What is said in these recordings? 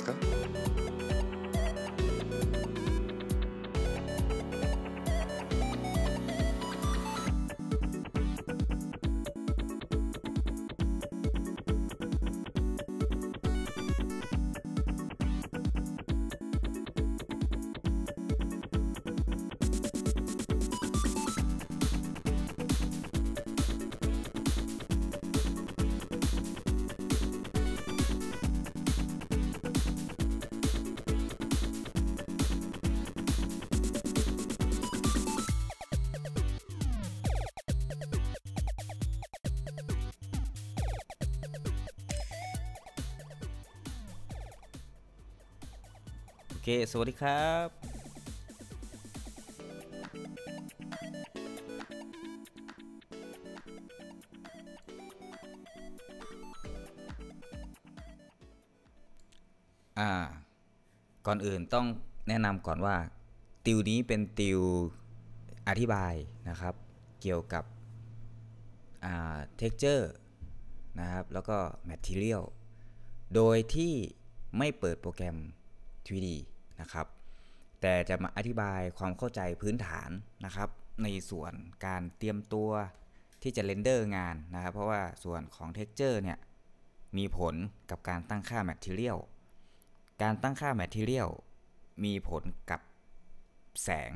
ですかสวัสดีครับ่า ก่อนอื่นต้องแนะนำก่อนว่าติว นี้เป็นติว อธิบายนะครับ เกี่ยวกับเท็ texture นะครับ แล้วก็ material โดยที่ไม่เปิดโปรแกรม 3D นะครับแต่จะมาอธิบายความเข้าใจพื้นฐานนะครับในส่วนการเตรียมตัวที่จะเรนเดอร์งานนะครับเพราะว่าส่วนของเท็กเจอร์เนี่ย มีผลกับการตั้งค่าแมทเทียลการตั้งค่าแมทเทียลมีผลกับแสง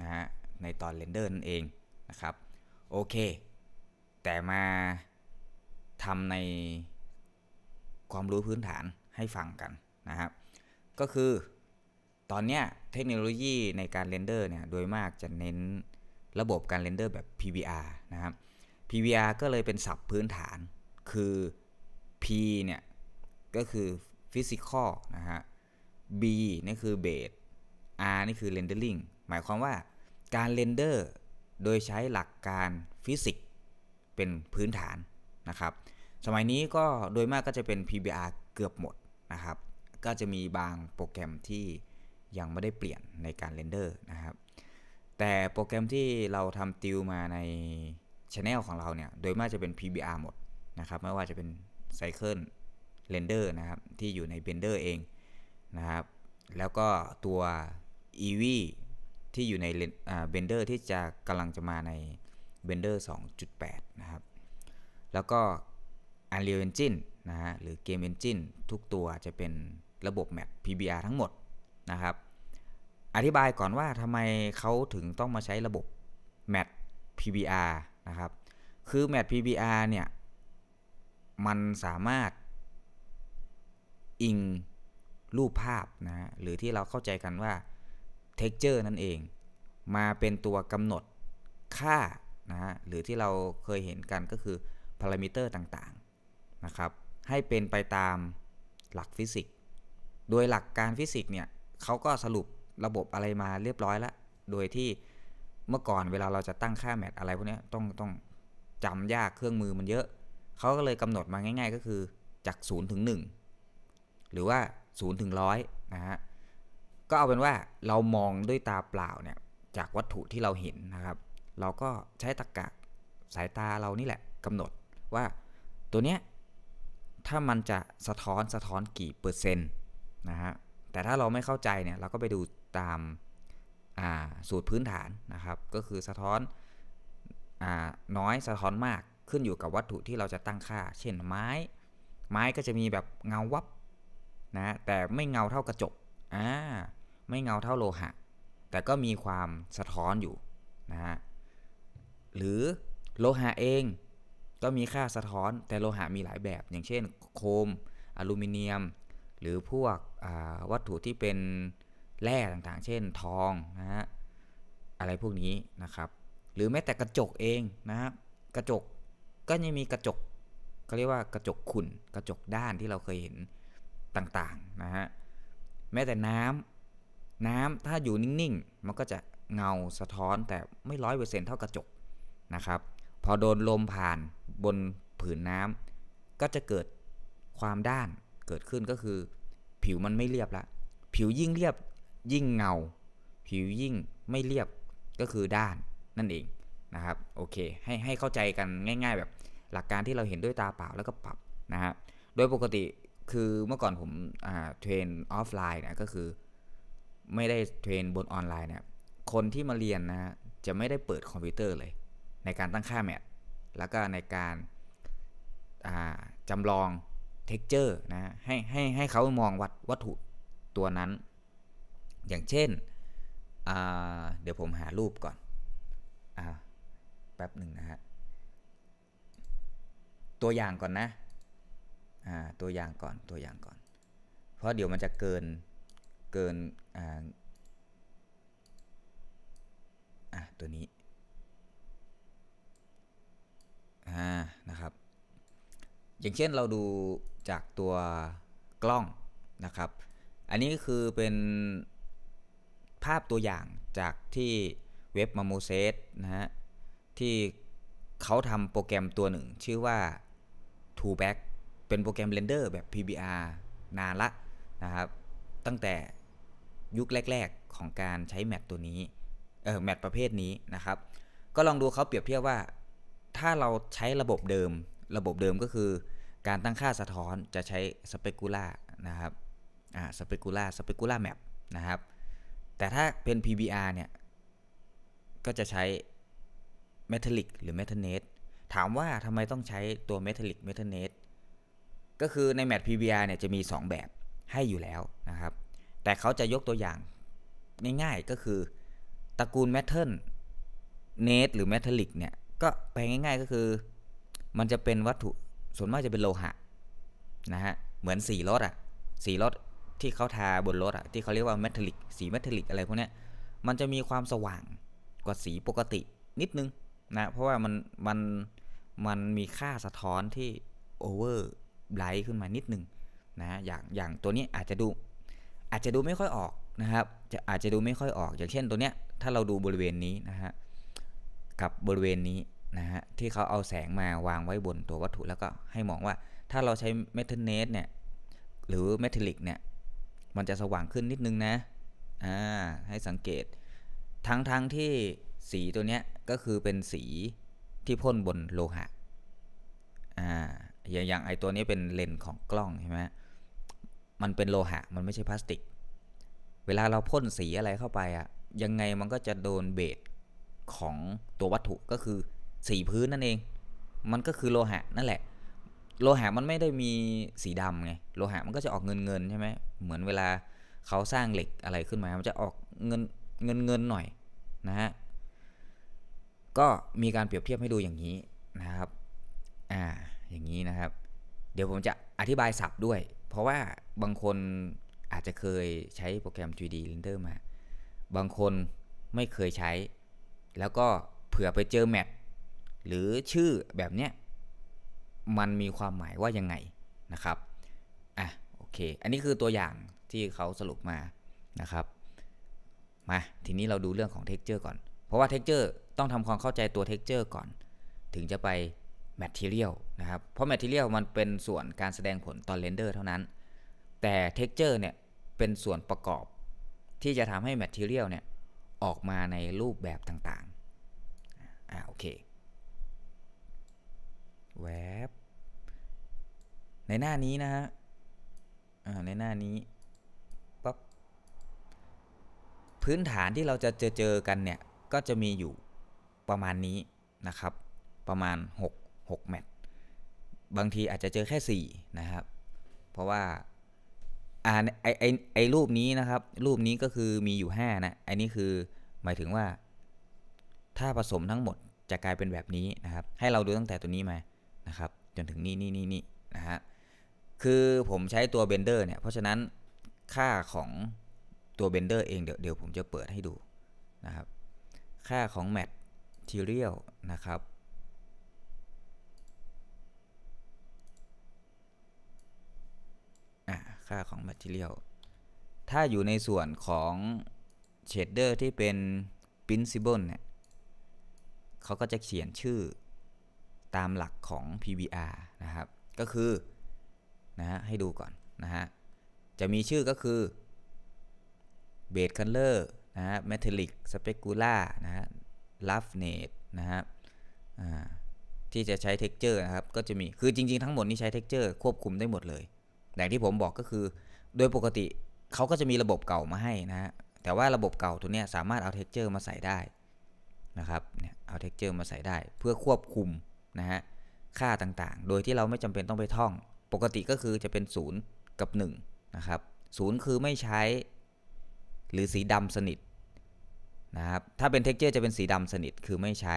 นะฮะในตอนเรนเดอร์นั่นเองนะครับโอเค แต่มาทำในความรู้พื้นฐานให้ฟังกันนะครับ ก็คือตอนเนี้ยเทคโนโลยีในการเรนเดอร์เนี่ยโดยมากจะเน้นระบบการเรนเดอร์แบบ PVR นะครับ PVR ก็เลยเป็นศัพท์พื้นฐาน คือ P เนี่ยก็คือ Physical นะฮะ B นี่คือ Base R นี่คือ Rendering หมายความว่าการเรนเดอร์โดยใช้หลักการฟิสิกส์เป็นพื้นฐานนะครับ สมัยนี้ก็โดยมากก็จะเป็น PBR เกือบหมดนะครับ ก็จะมีบางโปรแกรมที่ยังไม่ได้เปลี่ยนในการเรนเดอร์นะครับ แต่โปรแกรมที่เราทำติวมาในช n e l ของเราเนี่ย โดยมากจะเป็น PBR หมดนะครับ ไม่ว่าจะเป็น Cycle Render นะครับ ที่อยู่ใน Blender เอง นะครับ แล้วก็ตัว EV ที่อยู่ในเบนเดอร์ที่จะกำลังจะมาใน Blender 2.8 นะครับ แล้วก็ Unreal Engine นะฮะหรือ Game Engine ทุกตัวจะเป็นระบบแมท PBR ทั้งหมดนะครับ อธิบายก่อนว่าทำไมเขาถึงต้องมาใช้ระบบ Mat PBR นะครับ คือ Mat PBR เนี่ย มันสามารถอิงรูปภาพ นะ หรือที่เราเข้าใจกันว่า Texture นั่น เอง มาเป็นตัวกำหนดค่านะฮะ หรือที่เราเคยเห็นกันก็คือ พารามิเตอร์ ต่าง ๆ นะ ครับ ให้เป็นไปตามหลักฟิสิกส์ โดยหลักการฟิสิกส์เนี่ยเขาก็สรุประบบอะไรมาเรียบร้อยแล้ว โดยที่เมื่อก่อนเวลาเราจะตั้งค่าแมทอะไรพวกนี้ต้อง ต้องจำยากเครื่องมือมันเยอะ เขาก็เลยกำหนดมาง่าย ๆ ก็คือจาก 0 ถึง1หรือว่า 0 ถึง 100นะฮะ ก็เอาเป็นว่าเรามองด้วยตาเปล่าเนี่ย จากวัตถุที่เราเห็นนะครับ เราก็ใช้ตรกกะสายตาเรานี่แหละกำหนดว่าตัวเนี้ยถ้ามันจะสะท้อนสะท้อนกี่เปอร์เซ็นต์นะฮะแต่ถ้าเราไม่เข้าใจเนี่ยเราก็ไปดูตามสูตรพื้นฐาน นะครับ ก็คือสะท้อนอน้อยสะท้อนมากขึ้นอยู่กับวัตถุที่เราจะตั้งค่า เช่นไม้ ไม้ก็จะมีแบบเงาวับนะแต่ไม่เงาเท่ากระจกอ่าไม่เงาเท่าโลหะ แต่ก็มีความสะท้อนอยู่ นะฮะหรือโลหะเอง ก็มีค่าสะท้อนแต่โลหะมีหลายแบบ อย่างเช่น โครมอลูมิเนียม หรือพวกวัตถุที่เป็นแร่ต่าง ๆ เช่นทองนะฮะ อะไรพวกนี้ นะครับ หรือแม้แต่กระจกเองนะครับกระจก ก็ยังมีกระจกเขาเรียกว่ากระจกขุ่น กระจกด้านที่เราเคยเห็นต่างๆนะฮะ แม้แต่น้ำน้ำถ้าอยู่นิ่งๆ มันก็จะเงาสะท้อนแต่ไม่ร้อยเปอร์เซ็นต์เท่ากระจก นะครับ พอโดนลมผ่านบนผืนน้ำ ก็จะเกิดความด้านเกิดขึ้นก็คือผิว มัน ไม่ เรียบ ละ ผิวยิ่งเรียบยิ่งเงา ผิวยิ่งไม่เรียบก็คือด้านนั่นเองนะครับ โอเคให้ให้เข้าใจกันง่ายๆแบบหลักการที่เราเห็นด้วยตาเปล่าแล้วก็ปรับนะฮะโดยปกติคือเมื่อก่อนผมเทรนออฟไลน์นะก็คือไม่ได้เทรนบนออนไลน์เนะคนที่มาเรียนนะจะไม่ได้เปิดคอมพิวเตอร์เลย ในการตั้งค่าแมทแล้วก็ในการจำลองเท็กเจอร์นะให้ให้ให้เขามอง วัด วัตถุตัวนั้น อย่างเช่นเดี๋ยวผมหารูปก่อนอแป๊บหนึ่งนะฮะตัวอย่างก่อน นะตัวอย่างก่อนตัวอย่างก่อน เพราะเดี๋ยวมัน จะ เกิน เกินอ่ะตัว นี้อ่านะครับ อย่างเช่นเราดูจากตัวกล้องนะครับ อันนี้คือเป็นภาพตัวอย่างจากที่เว็บมาโมเซสนะฮะที่เขาทำโปรแกรมตัวหนึ่ง ชื่อว่า t o Back เป็นโปรแกรมเรนเดอร์แบบ PBR นานละนะครับ ตั้งแต่ยุคแรกๆของการใช้ แมท ตัวนี้เออแมท ประเภทนี้นะครับ ก็ลองดูเขาเปรียบเทียบว่าถ้าเราใช้ระบบเดิมระบบเดิมก็คือการตั้งค่าสะท้อนจะใช้สเปกูล่านะครับอ่าสเปก u ล่าสเปก u ล่าแมปนะครับ แต่ถ้าเป็น PBR เนี่ย ก็จะใช้เมทัลลิกหรือเมทัลเนสถามว่าทำไมต้องใช้ตัวเมทัลลิกเมทัลเนสก็คือในแมท PBR เนี่ยจะมี 2 แบบให้อยู่แล้วนะครับ แต่เขาจะยกตัวอย่างง่ายๆก็คือตระกูลเมทัลเนสหรือเมทัลลิกเนี่ย ก็แปลง่าย ๆก็คือมันจะเป็นวัตถุส่วนมากจะเป็นโลหะ นะฮะ เหมือนสีรถอ่ะสีรถที่เขาทาบนรถอ่ะที่เขาเรียกว่าเมทัลลิก สีเมทัลลิกอะไร พวกนี้มันจะมีความสว่าง กว่า สีปกตินิด นึง นะ เพราะว่า มัน มันมันมีค่าสะท้อนที่โอเวอร์ไลท์ขึ้นมานิด นึง นะ อย่างอย่างตัวนี้อาจจะดู อาจจะดูไม่ค่อยออก นะ ครับ จะอาจจะดูไม่ค่อยออก อย่างเช่นตัวเนี้ยถ้าเราดูบริเวณนี้นะฮะกับบริเวณนี้นะฮะ ที่เขาเอาแสงมาวางไว้บนตัววัตถุแล้วก็ให้มองว่าถ้าเราใช้เมทัลเนสเนี่ยหรือเมทัลลิก เนี่ยมันจะสว่างขึ้นนิดนึง นะอ่าให้สังเกต ทั้งๆทที่สีตัว เนี้ย ก็คือเป็นสีที่พ่นบนโลหะ อ่า อย่างอย่างไอตัวนี้เป็นเลนส์ของกล้องใช่ไหมมันเป็นโลหะมันไม่ใช่พลาสติก เวลาเราพ่นสีอะไรเข้าไปอะยังไงมันก็จะโดนเบสของตัววัตถุก็คือสี พื้น นั่น เอง มันก็คือโลหะนั่น แหละ โลหะ มันไม่ได้มีสีดำไง โลหะมันก็จะออกเงินเงินใช่ไหมเหมือนเวลาเขาสร้างเหล็กอะไรขึ้นมา มันจะออกเงินเงินเงินหน่อยนะฮะ ก็มีการเปรียบเทียบให้ดูอย่างนี้นะครับ อ่า อย่างนี้นะครับ เดี๋ยวผมจะอธิบายศัพท์ด้วย เพราะว่าบางคนอาจจะเคยใช้โปรแกรม 3D Render มา บางคนไม่เคยใช้ แล้วก็เผื่อ ไปเจอแมทหรือ ชื่อแบบ เนี้ยมันมีความหมายว่ายังไงนะครับ อ่ะโอเคอันนี้คือตัวอย่างที่เขาสรุปมานะครับ มา ทีนี้เราดูเรื่องของเท็กเจอร์ก่อน เพราะว่าเท็กเจอร์ต้องทำความเข้าใจตัวเท็กเจอร์ ก่อน ถึงจะไป แมทเทียลนะครับ เพราะแมทเทียลมันเป็นส่วนการแสดงผลตอนเรนเดอร์เท่านั้น แต่ เท็กเจอร์เนี่ยเป็นส่วนประกอบที่จะทำให้แมทเทียลเนี่ยออกมาในรูปแบบต่างๆอ่าโอเคแวบในหน้านี้ นะฮะในหน้านี้ปั๊บพื้นฐานที่เราจะเจอเจอกัน เนี่ยก็จะมีอยู่ประมาณนี้นะครับ ประมาณ 6 6แมตช์บางทีอาจจะเจอแค่4นะครับเพราะว่าอ่าไอไอไอรูปนี้นะครับ รูปนี้ก็คือมีอยู่5นะไอนี้คือหมายถึงว่าถ้าผสมทั้งหมดจะกลายเป็นแบบนี้นะครับ ให้เรา ดูตั้งแต่ตัวนี้มานะครับ จนถึง นี่นี่นี่นี่นะฮะ คือผมใช้ตัวเบนเดอร์เนี่ย เพราะฉะนั้นค่าของตัวเบนเดอร์เอง เดี๋ยว เดี๋ยว ผมจะเปิดให้ดู นะครับ ค่าของแมททีเรียลนะครับค่าของ Material ถ้าอยู่ในส่วนของ Shader ที่เป็น Principle เนี่ย เขาก็จะเขียนชื่อตามหลักของ PBR นะครับ ก็คือ นะฮะ ให้ดูก่อน นะฮะ จะมีชื่อก็คือเบสคันเลอร์นะฮะเมทัลลิกสเปกูล่านะฮะลัฟเนตนะฮะที่จะใช้เท็กเจอร์นะครับ ก็จะมี คือ จริง ๆ ทั้งหมด นี้ใช้เท็กเจอร์ควบคุมได้หมดเลยอย่างที่ผมบอกก็คือ โดยปกติเขาก็จะมีระบบเก่ามาให้นะฮะ แต่ว่าระบบเก่าตัวนี้สามารถเอาเท็กเจอร์มาใส่ได้นะครับ เนี่ย เอาเท็กเจอร์มาใส่ได้ เพื่อควบคุมนะฮะค่าต่างๆ โดยที่เราไม่จำเป็นต้องไปท่อง ปกติก็คือจะเป็น 0 กับ 1 นะครับศูนย์คือไม่ใช้หรือสีดำสนิทนะครับ ถ้าเป็นเท็กเจอร์จะเป็นสีดำสนิท คือไม่ใช้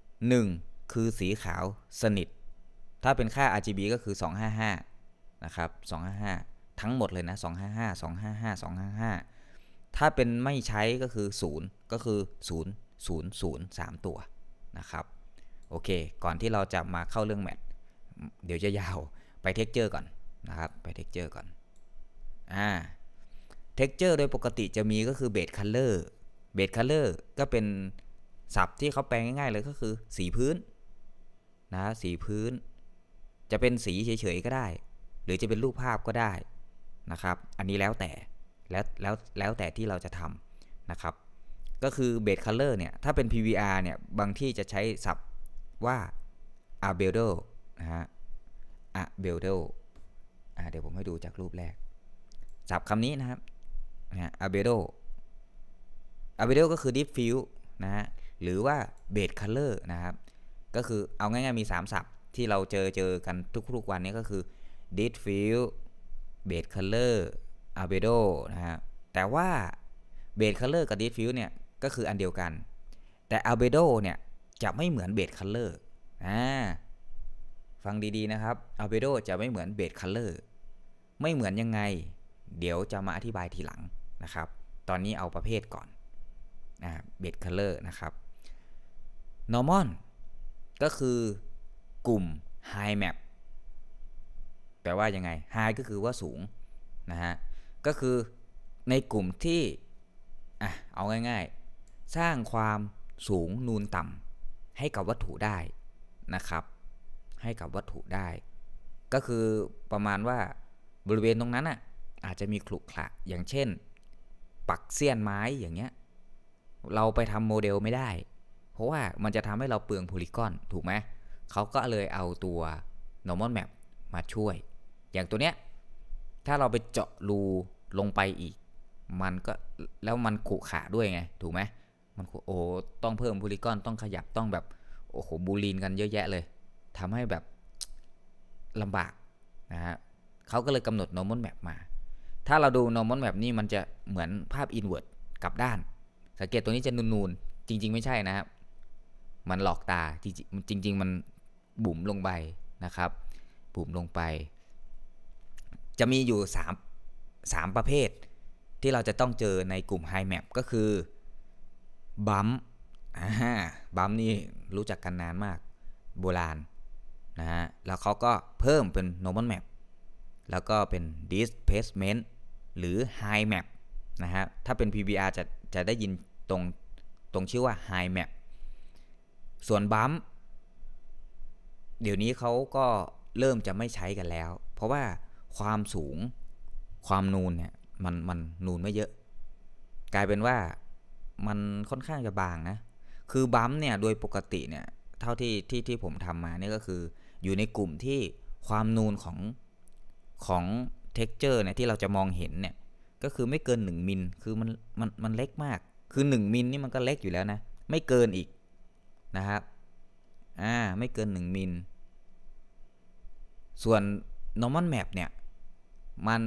1 คือสีขาวสนิท ถ้าเป็นค่า RGB ก็คือ 255 นะครับ 255 ทั้งหมดเลยนะ 255 255 255 ถ้าเป็นไม่ใช้ก็คือ 0 ก็คือ 0 0 0 3 ตัวนะครับโอเค ก่อนที่เราจะมาเข้าเรื่องแมท เดี๋ยวจะยาว ไป เท็กเจอร์ก่อนนะครับ ไปเท็กเจอร์ก่อน อ่า เท็กเจอร์โดยปกติจะมีก็คือเบสคัลเลอร์ เบสคัลเลอร์ก็เป็นศัพท์ที่เขาแปลงง่ายๆ เลยก็คือสีพื้นนะสีพื้น จะเป็นสีเฉยๆก็ได้ หรือจะเป็นรูปภาพก็ได้นะครับ อันนี้แล้วแต่แล้วแล้ว แล้ว แต่ที่เราจะทำนะครับ ก็คือเบสคัลเลอร์เนี่ย ถ้าเป็น PVR เนี่ย บางที่จะใช้ศัพท์ว่า a b e l d o นะฮะ a b e l d o อ่าเดี๋ยวผมให้ดูจากรูปแรกจับคำนี้นะครับนะ a b e l o a b e l o ก็คือ deep fill นะฮะหรือว่า b a s color นะครับก็คือเอาง่ายๆมี 3ศัพท์ที่เราเจอเจอกันทุกๆวันนี้ก็คือ deep fill b a s color a b e l o นะฮะแต่ว่า b a s color กับ deep fill เนี่ยก็คืออันเดียวกันแต่ a b e d o เนี่ยจะไม่เหมือนเบดคัลเลอร์อ่าฟังดีๆนะครับอัลเบโดจะไม่เหมือนเบดคัลเลอร์ ไม่เหมือนยังไง เดี๋ยวจะมาอธิบายทีหลัง นะครับ ตอนนี้เอาประเภทก่อน่าเบดคัลเลอร์นะครับ นอร์มอนก็คือกลุ่มไฮแมปแปลว่ายังไง ไฮก็คือว่าสูงนะฮะ ก็คือในกลุ่มที่อ่ะเอาง่าย ๆ สร้างความสูงนูนต่ำให้กับวัตถุได้นะครับ ให้กับวัตถุได้ ก็คือประมาณว่าบริเวณตรงนั้นอ่ะอาจจะมีขลุขระอย่างเช่น ปักเสี้ยนไม้อย่างเงี้ยเราไปทำโมเดลไม่ได้ เพราะว่ามันจะทำให้เราเปลืองโพลีกอนถูกไหมเขาก็เลยเอาตัว normal map มาช่วย อย่างตัวเนี้ยถ้าเราไปเจาะรูลงไปอีกมันก็แล้วมันขุขระด้วยไงถูกไหมันโอ้ต้องเพิ่มพลิกอนต้องขยับต้องแบบ โอ้โห บูลีนกันเยอะแยะเลย ทำให้แบบลำบาก นะฮะเขาก็เลยกำหนดโนมอนแมปมา ถ้าเราดูโนมอนแมปนี่มันจะเหมือนภาพอินเวอร์ตกลับด้าน สังเกตตัวนี้จะนูนๆ จริงๆไม่ใช่นะครับ มันหลอกตาจริงจริๆมัน บุ๋มลงไปนะครับ บุ๋มลงไป จะมีอยู่3 3ประเภท ที่เราจะต้องเจอในกลุ่ม High Map ก็คือบัมบัมนี่รู้จักกันนานมาก โบราณนะฮะ แล้วเขาก็เพิ่มเป็น normal map แล้วก็เป็น displacement หรือ high map นะฮะ ถ้าเป็น PBR จะจะได้ยินตรง ตรงชื่อว่า high map ส่วนบัมเดี๋ยวนี้เขาก็เริ่มจะไม่ใช้กันแล้ว เพราะว่าความสูงความนูนเนี่ยมัน มัน นูนไม่เยอะ กลายเป็นว่ามันค่อนข้างจะบางนะ คือบัมเนี่ยโดยปกติเนี่ย เท่าที่ที่ที่ผมทำมาเนี่ยก็คืออยู่ในกลุ่มที่ความนูนของของเท็กเจอร์เนี่ยที่เราจะมองเห็นเนี่ย ก็คือไม่เกิน1มิลคือมันมันมันเล็กมาก คือ 1มิลนี่มันก็เล็กอยู่แล้วนะ ไม่เกินอีกนะครับอ่า ไม่เกิน1มิลส่วน normal map เนี่ย มัน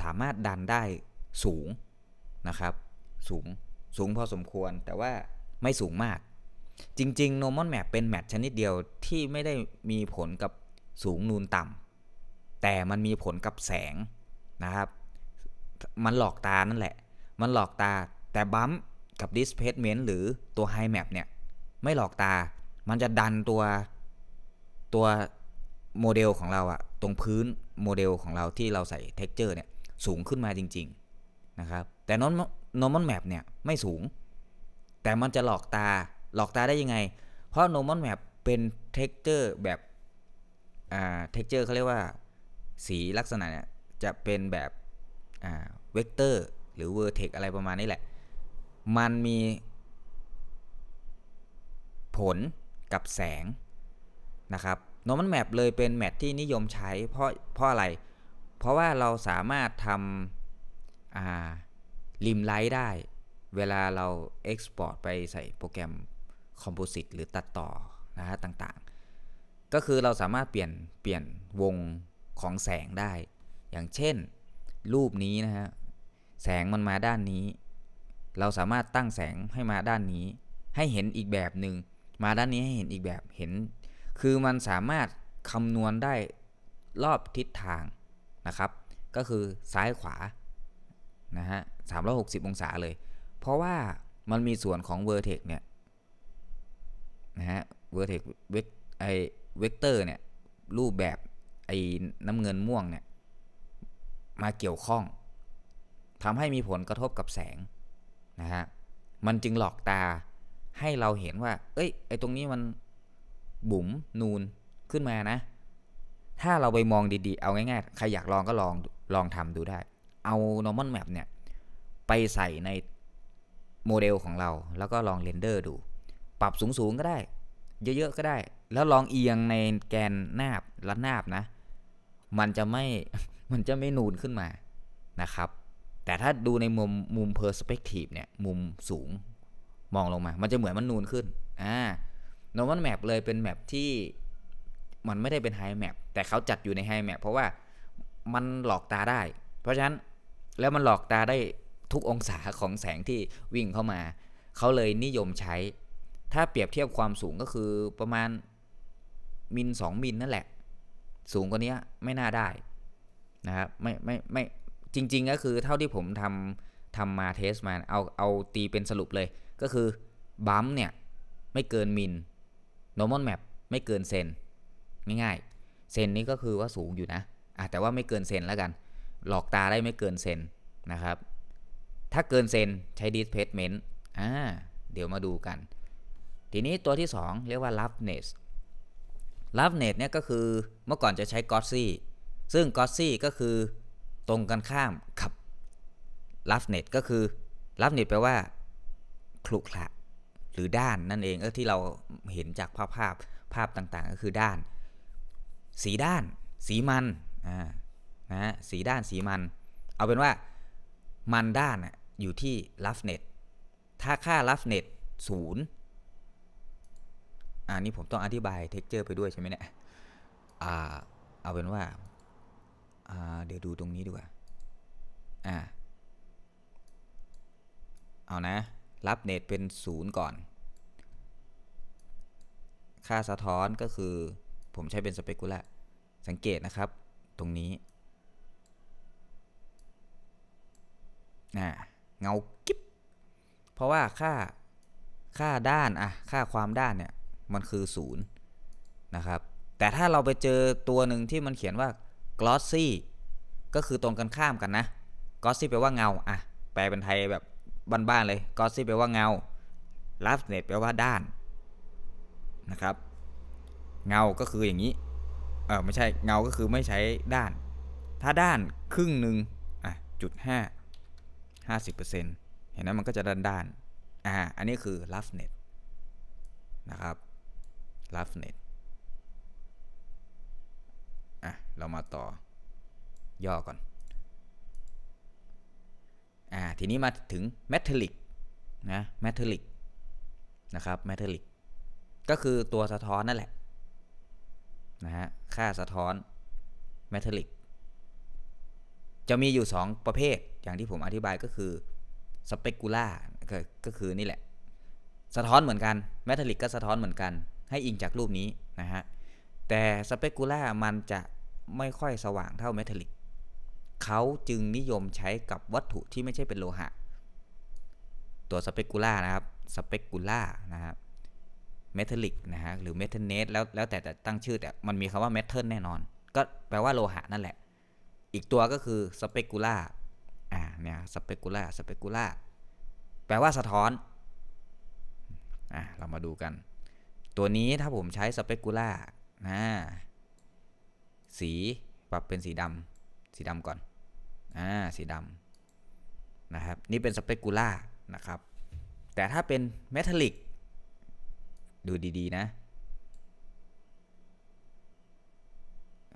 สามารถดันได้สูงนะครับ สูงสูงพอสมควรแต่ว่าไม่สูงมากจริงๆโนมอนแมปเป็นแมทชนิดเดียวที่ไม่ได้มีผลกับสูงนูนต่ำแต่มันมีผลกับแสงนะครับ มันหลอกตานั่น แหละ มันหลอกตาแต่บัมกับดิสเพสเมนต์หรือตัวไฮแมปเนี่ย ไม่หลอกตา มันจะดันตัวตัว โมเดลของเราอะตรงพื้นโมเดลของเราที่เราใส่เท็กเจอร์เนี่ยสูงขึ้นมาจริงๆนะครับแต่นอน normal map เนี่ย ไม่สูง แต่มันจะหลอกตาหลอกตาได้ ยังไง เพราะ normal map เป็น texture แบบอ่า texture เขาเรียกว่าสีลักษณะ เนี่ย จะเป็นแบบอ่าเวกเตอร์ หรือ vertex อะไรประมาณนี้แหละ มันมีผลกับแสง นะ ครับ normal map เลยเป็นแมทที่นิยมใช้ เพราะเพราะอะไร เพราะว่าเราสามารถทำอ่าริมไลท์ได้ เวลาเราเอ็กซ์พอร์ตไปใส่โปรแกรมคอมโพสิตหรือตัดต่อนะฮะต่างๆ ก็คือเราสามารถเปลี่ยนเปลี่ยนวงของแสงได้ อย่างเช่นรูปนี้นะฮะแสงมันมาด้านนี้ เราสามารถตั้งแสงให้มาด้านนี้ให้เห็นอีกแบบหนึง่ง มาด้านนี้ให้เห็นอีกแบบเห็น คือมันสามารถคำนวณได้รอบทิศทางนะครับ ก็คือซ้ายขวา นะฮะ360 องศา เลย เพราะว่า มัน มีส่วนของ vertex เนี่ยนะฮะ vertex เวกไอเวกเตอร์เนี่ย รูปแบบ ไอ้ น้ำเงินม่วง เนี่ย มาเกี่ยวข้องทำให้มีผลกระทบกับแสง นะฮะ มันจึงหลอกตาให้เราเห็นว่า เอ้ย ไอ้ ตรงนี้ มัน บุ๋มนูนขึ้นมา นะ ถ้าเราไปมองดีๆ เอา ง่ายๆใครอยากลองก็ลองลองทำดูได้เอา normal map เนี่ยไปใส่ในโมเดลของเรา แล้วก็ลองเรนเดอร์ดู ปรับสูงสูงก็ได้ เยอะๆก็ได้ แล้วลองเอียงในแกนนาบและนาบนะ มันจะ ไม่มันจะไม่นูนขึ้นมานะครับ แต่ถ้าดูในมุมมุมเพอร์สเปกทีฟเนี่ยมุมสูงมองลงมามันจะเหมือนมันนูนขึ้นอ่าโนมันแมปเลยเป็นแมปที่มันไม่ได้เป็นไฮแมปแต่เขาจัดอยู่ในไฮแมปเพราะว่ามันหลอกตาได้ เพราะฉะนั้นแล้วมันหลอกตาได้ทุกองศาของแสงที่วิ่งเข้ามา เขาเลยนิยมใช้ ถ้าเปรียบเทียบความสูงก็คือประมาณ มิลสองมิลนั่นแหละ สูง กว่านี้ไม่น่าได้ นะ ครับ ไม่ ไม่ ไม่ จริง ๆ ก็คือเท่าที่ผมทำทำมา เทสมา เอา เอาตีเป็นสรุปเลย ก็คือบัมเนี่ย ไม่เกินมิลโนมอนแมปไม่เกินเซน ง่ายๆเซนนี้ก็คือว่าสูงอยู่นะอ่ะแต่ว่าไม่เกินเซนแล้วกัน หลอกตาได้ไม่เกินเซนนะครับถ้าเกินเซนใช้ displacement อ่า เดี๋ยวมาดูกัน ทีนี้ตัวที่ 2 เรียกว่า roughness roughness เนี่ยก็คือเมื่อก่อนจะใช้ glossy ซึ่ง glossy ก็คือตรงกันข้ามกับ roughness ก็คือ roughness แปลว่าขลุขระหรือด้านนั่นเองเออที่เราเห็นจากภาพภาพภาพต่างๆ ก็คือด้าน สีด้าน สีมัน อ่า นะสีด้านสีมัน เอาเป็นว่ามันด้านอยู่ที่ r ั u เน n e ถ้าค่า r ั u เน n e ศูนย์อันนี้ผมต้องอธิบายเท็กเจอร์ไปด้วย ใช่ไหมเนี่ยอเอาเป็นว่าาเดี๋ยวดูตรงนี้ดีกว่าอ่าเอานะรับเน็ตเป็นศูนย์ก่อน ค่าสะท้อนก็คือผม ใช้เป็นสเปกุล่าสังเกตนะครับตรงนี้นะเงากิ๊บเพราะว่าค่า ค่า ด้านอะค่าความด้านเนี่ย มันคือศูนย์นะ ครับ แต่ถ้าเราไปเจอตัวหนึ่งที่มันเขียนว่า glossy ก็คือ ตรงกันข้ามกันนะ glossy แปลว่าเงาอะแปลเป็น ไทย แบบบ้านๆเลย glossy แปลว่าเงา roughness แปลว่าด้าน นะครับ เงา ก็คืออย่างนี้ เออไม่ใช่ เงา ก็คือไม่ใช้ด้าน ถ้าด้านครึ่งหนึ่งอ่ะจุดห้า50%เห็นไหมมันก็จะด้านด้านอ่าอันนี้ คือ roughness นะครับ roughness อ่ะเรามาต่อย่อก่อนอ่าทีนี้ มาถึง metallic นะ metallic นะ ครับ metallic ก็คือตัวสะท้อนนั่นแหละ นะฮะค่าสะท้อน metallic จะมีอยู่ 2 ประเภทอย่างที่ผมอธิบายก็คือสเปกุล่าก็คือ นี่ แหละ สะท้อนเหมือนกันแมทริกก็สะท้อนเหมือนกันให้อิงจากรูปนี้ นะ ฮะ แต่สเปกุล่ามันจะไม่ค่อยสว่างเท่าแมทริกเขาจึงนิยมใช้กับวัตถุที่ไม่ใช่เป็นโลหะ ตัวสเปกุล่านะครับสเปกุล่านะครับเมทัลลิกนะฮะหรือเมทัลเนสแล้วแล้วแต่ตั้งชื่อแต่มันมีคำว่าเมทัลแน่นอน ก็แปลว่าโลหะนั่นแหละอีกตัวก็คือสเปกุล่าอ่าเนี่ยสเปกุล่าสเปกุล่าแปลว่าสะท้อน อ่าเรามาดูกัน ตัวนี้ถ้าผมใช้สเปกุล่าอ่าสี ปรับเป็นสีดำสีดำก่อน อ่าสีดำนะครับนี่เป็นสเปกุล่านะครับ แต่ถ้าเป็นเมทัลลิกดูดีๆนะ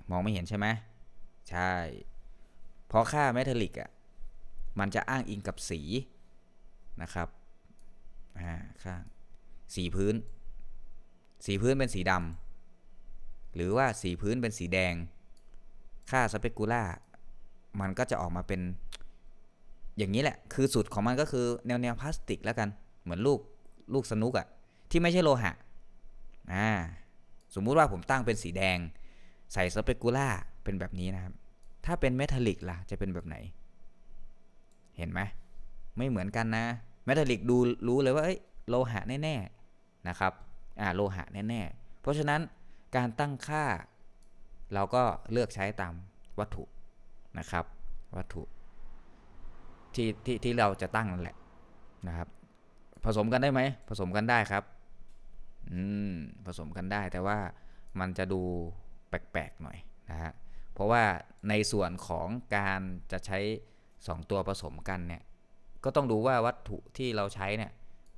มองไม่เห็นใช่ไหมใช่เพราะค่า เมทัลลิกอ่ะ มันจะอ้างอิงกับสีนะครับ อ่าข้างสีพื้น สีพื้นเป็นสีดำ หรือว่าสีพื้นเป็นสีแดง ค่าสเปกุล่า มันก็จะออกมาเป็น อย่างนี้แหละ คือสุดของ มัน ก็คือแนวแนวพลาสติกแล้วกัน เหมือนลูก ลูก สนุกอะ่ะ ที่ไม่ใช่โลหะ อ่า สมมุติว่าผมตั้งเป็นสีแดง ใส่สเปกุล่าเป็นแบบนี้นะครับ ถ้าเป็นเมทัลลิก ล่ะจะเป็นแบบไหน เห็นไหมไม่เหมือนกันนะ เมทัลลิกดูรู้เลย ว่าโลหะแน่ ๆ นะครับ อ่าโลหะแน่ ๆ เพราะฉะนั้นการตั้งค่า เราก็เลือกใช้ตามวัตถุนะครับ วัตถุที่ ที่ที่เราจะตั้งนั่นแหละนะครับ ผสมกันได้ไหม ผสมกันได้ครับ อืมผสมกันได้แต่ว่ามันจะดูแปลกๆหน่อยนะฮะราะว่า ในส่วนของการจะใช้ 2 ตัวผสมกันเนี่ย ก็ต้อง ดู ว่าวัตถุที่เราใช้ เนี่ย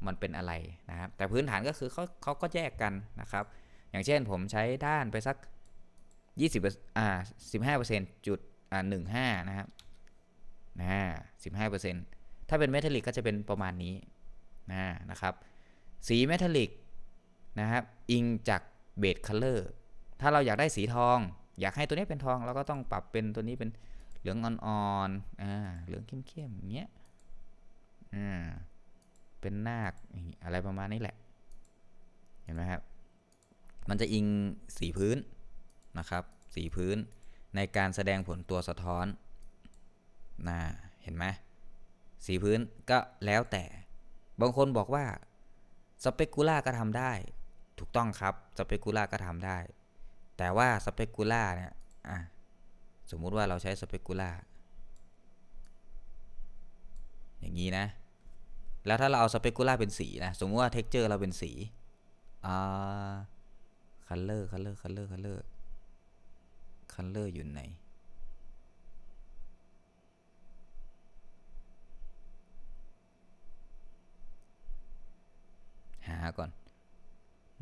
มันเป็นอะไร นะครับแต่พื้นฐานก็คือเขาเขาก็แยก กัน นะครับ อย่างเช่นผมใช้ด้านไปสัก20อ่า15 จุดอ่า15 นะครับนะ 15ถ้าเป็นเมทัลลิกก็จะเป็นประมาณนี้นะนะครับ สีเมทัลลิก นะครับ อิงจากเบสคัลเลอร์ถ้าเราอยากได้สีทองอยากให้ตัวนี้เป็นทองเราก็ต้องปรับเป็นตัวนี้เป็นเหลืองอ่อนๆอ่าเหลืองเข้มๆอย่างเงี้ยอ่าเป็นนาคอะไรประมาณนี้แหละ เห็นไหมครับ มันจะอิงสีพื้นนะครับ สีพื้นในการแสดงผลตัวสะท้อนนะเห็นไหมสีพื้นก็แล้วแต่ บางคนบอกว่าสเปกุล่าก็ทำได้ ถูกต้องครับสเปกุล่าก็ทำได้แต่ว่าสเปกุล่าเนี่ยสมมุติว่า เรา ใช้สเปกุล่าอย่างนี้ นะ แล้วถ้า เราเอาสเปกุล่าเป็นสี นะ สมมุติ ว่าเท็กเจอร์เราเป็นสี อ่าคัลเลอร์คัลเลอร์คัลเลอร์คัลเลอร์คัลเลอร์อยู่ไหน หาก่อน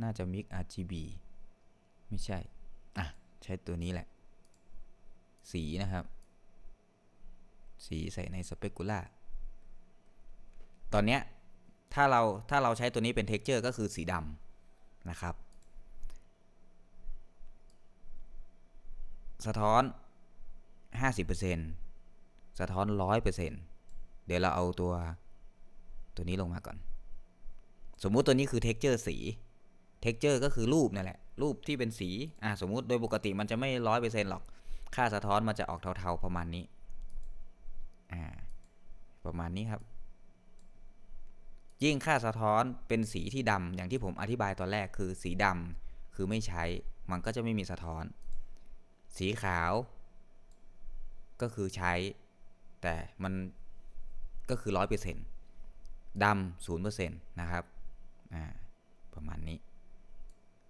น่าจะมิก RGB ไม่ใช่ใช้ตัวนี้ แหละ สีนะครับ สีใส่ ในสเปกุล่าตอนเนี้ยถ้า เรา ถ้าเราใช้ตัวนี้เป็นเท็กเจอร์ก็คือสีดำนะครับ สะท้อน 50%สะท้อน 100%เดี๋ยวเราเอาตัวตัวนี้ลงมา ก่อน สมมุติตัวนี้คือเท็กเจอร์สีเท็กเจอร์ก็คือรูปนั่นแหละ รูปที่เป็นสีอ่าสมมุติโดยปกติมันจะไม่ร้อยเปอร์เซ็นต์หรอก ค่าสะท้อนมันจะออกเทาๆ ประมาณนี้อ่าประมาณนี้ครับ ยิ่งค่าสะท้อนเป็นสีที่ดำอย่างที่ผมอธิบายตอนแรกคือสีดำคือไม่ใช้มันก็จะไม่มีสะท้อน สีขาว ก็คือใช้ แต่มันก็คือร้อยเปอร์เซ็นต์ดำศูนย์เปอร์เซ็นต์นะครับอ่าประมาณนี้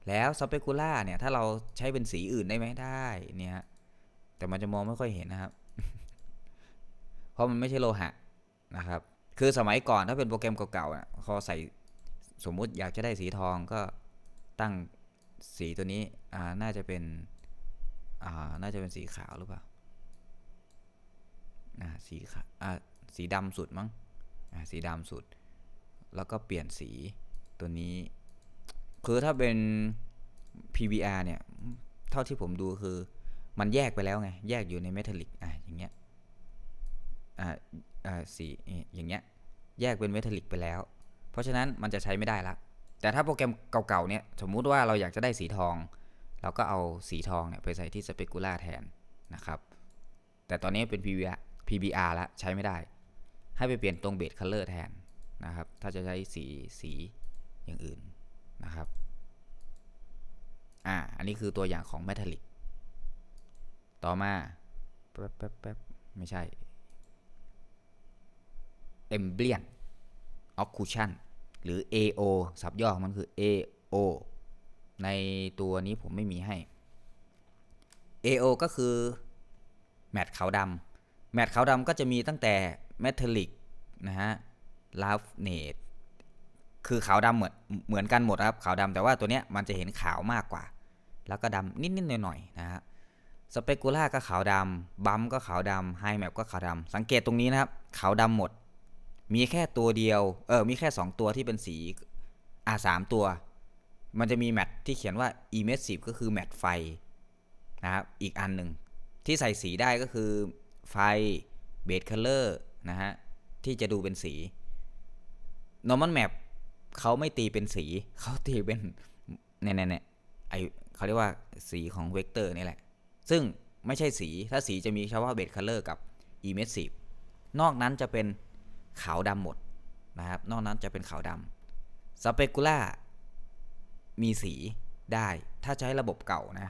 แล้วสเปกุล่าเนี่ยถ้าเราใช้เป็นสีอื่นได้ไหมได้ เนี่ย แต่ มัน จะมอง ไม่ ค่อย เห็นนะครับ เพราะ มัน ไม่ใช่โลหะ นะครับ คือสมัยก่อน ถ้า เป็นโปรแกรมเก่าๆอ่ะพอใส่สมมุติอยากจะได้สีทองก็ตั้งสีตัวนี้อ่าน่าจะเป็น อ่าน่าจะเป็นสีขาวหรือเปล่าอ่าสีขาวอ่าสีดำสุดมั้งอ่าสีดำสุด แล้วก็เปลี่ยนสีตัวนี้คือ ถ้าเป็น PVR เนี่ย เท่าที่ผมดูคือมันแยกไปแล้ว ไง แยกอยู่ในเมทัลลิกอ่ะอย่างเงี้ยอ่าอ่าสี อย่างเงี้ย แยกเป็น เมทัลลิกไปแล้ว เพราะฉะนั้นมันจะใช้ไม่ได้ละแต่ถ้าโปรแกรมเก่าๆเนี่ย สมมุติว่าเราอยากจะได้สีทอง เราก็เอาสีทอง เนี่ย ไปใส่ที่สเปกุล่าแทนนะครับ แต่ตอนนี้เป็น PVR PBR แล้วใช้ไม่ได้ ให้ไปเปลี่ยนตรงเบสคัลเลอร์แทนนะครับ ถ้าจะใช้สีสีอย่างอื่นนะครับ อ่าอัน นี้ คือตัวอย่างของแมทริก ต่อมา แป๊บแป๊บแป๊บไม่ใช่ เอมเบียน ออคคูชันหรือ AO สับย่อของมัน คือ AO ในตัวนี้ผมไม่มีให้ AO ก็คือ แมทขาวดำ แมทขาวดำก็จะมีตั้งแต่แมทริก นะ ฮะ ลาฟเนทคือขาวดำเหมือนเหมือนกันหมดครับขาวดำแต่ว่าตัวเนี้ยมันจะเห็นขาวมากกว่า แล้วก็ดำนิด ๆ หน่อยๆนะฮะสเปกุล่าก็ขาวดำบัมก็ขาวดำไฮแมปก็ขาวดำสังเกตตรงนี้นะครับขาวดำหมด มีแค่ตัวเดียวเออมีแค่ 2 ตัวที่เป็นสีอ่าสามตัว มันจะมีแมทที่เขียนว่า emessive ก็คือแมทไฟนะครับอีกอันหนึ่งที่ใส่สีได้ก็คือไฟเบสคัลเลอร์นะฮะที่จะดูเป็นสี normal map เขาไม่ตีเป็นสี เขาตีเป็นเนี่ยเนี่ยไอเขาเรียกว่าสีของเวกเตอร์นี่ แหละ ซึ่งไม่ใช่สี ถ้าสีจะมีเฉพาะเบสคัลเลอร์ กับ อีเมสซีฟ นอกนั้นจะเป็นขาวดำหมดนะครับ นอก นั้นจะเป็น ขาวดำสเปกุล่ามีสีได้ ถ้าใช้ระบบเก่า นะ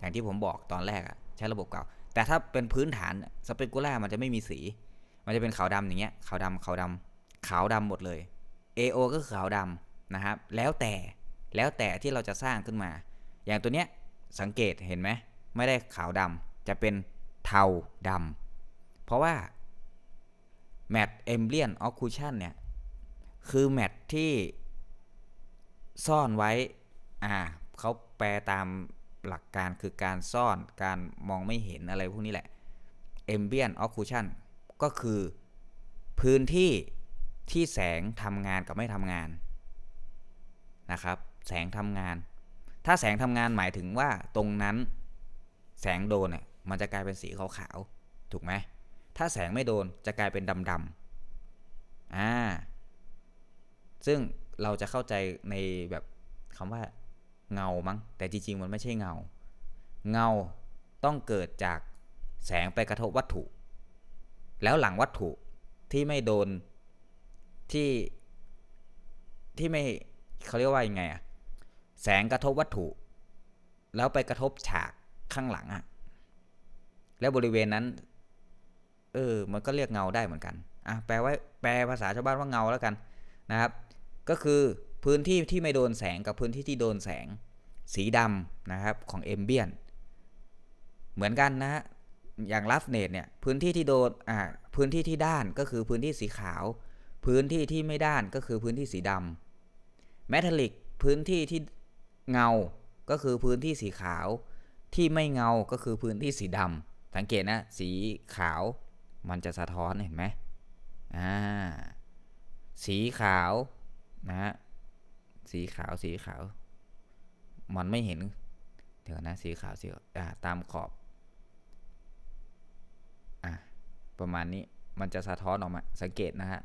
อย่างที่ผมบอกตอนแรกอะใช้ระบบเก่า แต่ถ้าเป็นพื้นฐานสเปกุล่ามันจะไม่มีสี มันจะเป็นขาวดำอย่างเงี้ยขาวดำขาวดำขาวดำหมดเลย AO ก็คือขาวดำนะครับ แล้วแต่ แล้วแต่ที่เราจะสร้างขึ้นมา อย่างตัวเนี้ย สังเกตเห็นไหม ไม่ได้ขาวดำจะเป็นเทาดำเพราะว่า Mat e m b l i o n Occlusion เนี่ยคือ Mat ที่ซ่อนไว้ อ่าเขาแปลตามหลักการ คือการซ่อน การมองไม่เห็นอะไรพวกนี้แหละ Ambient Occlusion ก็คือพื้นที่ที่แสงทำงานกับไม่ทำงานนะครับ แสงทำงาน ถ้าแสงทำงานหมายถึงว่าตรงนั้นแสงโดน เนี่ย มันจะกลายเป็นสีขาวๆถูกไหม ถ้าแสงไม่โดนจะกลายเป็นดำๆอ่า ซึ่งเราจะเข้าใจในแบบคำว่าเงา มั้งแต่จริง ๆ มันไม่ใช่เงา เงาต้องเกิดจากแสงไปกระทบวัตถุ แล้วหลังวัตถุที่ไม่โดนที่ที่ไม่เขาเรียกว่ายังไงอะแสงกระทบวัตถุ แล้วไปกระทบฉากข้างหลังอะแล้วบริเวณนั้นเออมันก็ เรียกเงาได้เหมือนกันอ่ะแปลว่าแปลภาษาชาวบ้านว่าเงาแล้วกันนะครับก็คือพื้นที่ที่ไม่โดนแสงกับพื้นที่ที่โดนแสงสีดำนะครับของเอมเบียน เหมือนกันนะฮะอย่างลัฟเนตเนี่ยพื้นที่ที่โดนอ่าพื้นที่ที่ด้านก็คือพื้นที่สีขาวพื้นที่ที่ไม่ด้านก็คือพื้นที่สีดำแมทัลลิกพื้นที่ที่เงาก็คือพื้นที่สีขาวที่ไม่เงาก็คือพื้นที่สีดำสังเกตนะ สีขาวมันจะสะท้อนเห็นไหมอ่าสีขาวนะฮะสีขาวสีขาว มันไม่เห็นเดี๋ยวนะ สีขาวสีอ่าตามขอบอ่าประมาณนี้มันจะสะท้อนออกมาสังเกตนะฮะ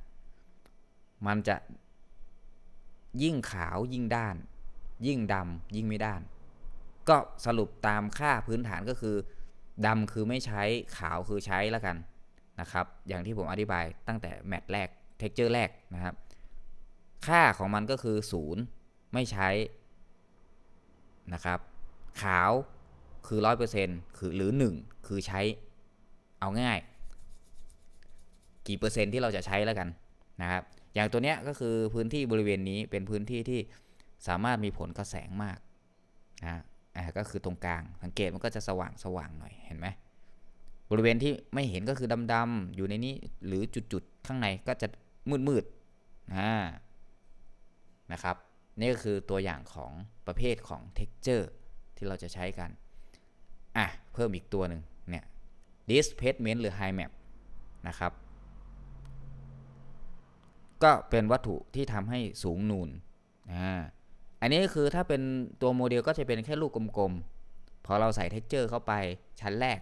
มันจะยิ่งขาวยิ่งด้าน ยิ่งดำยิ่งไม่ด้าน ก็สรุปตามค่าพื้นฐานก็คือดำคือไม่ใช้ขาวคือใช้แล้วกันนะครับ อย่างที่ผมอธิบายตั้งแต่แมต์แรกเท็กเจอร์แรกนะครับ ค่าของมันก็คือ 0 ไม่ใช้นะครับ ขาวคือ 100%คือหรือ 1 คือใช้ เอาง่ายกี่เปอร์เซ็นต์ที่เราจะใช้แล้วกันนะครับอย่างตัวเนี้ยก็คือพื้นที่บริเวณนี้เป็นพื้นที่ที่สามารถมีผลกระแสงมากนะอ่าก็คือตรงกลางสังเกตมัน ก็จะสว่างสว่างหน่อยเห็นไหมบริเวณที่ไม่เห็นก็คือดำๆอยู่ในนี้หรือจุดๆข้างในก็จะมืดๆนะนะครับ นี่ก็คือตัวอย่างของประเภทของ texture ที่เราจะใช้กันอ่ะเพิ่มอีกตัวหนึ่งเนี่ย displacement หรือ high map นะครับก็เป็นวัตถุที่ทำให้สูง นูนออันนี้คือถ้าเป็นตัวโมเดลก็จะเป็น แค่ลูกกลมๆ พอเราใส่ เท็กเจอร์เข้าไปชั้นแรก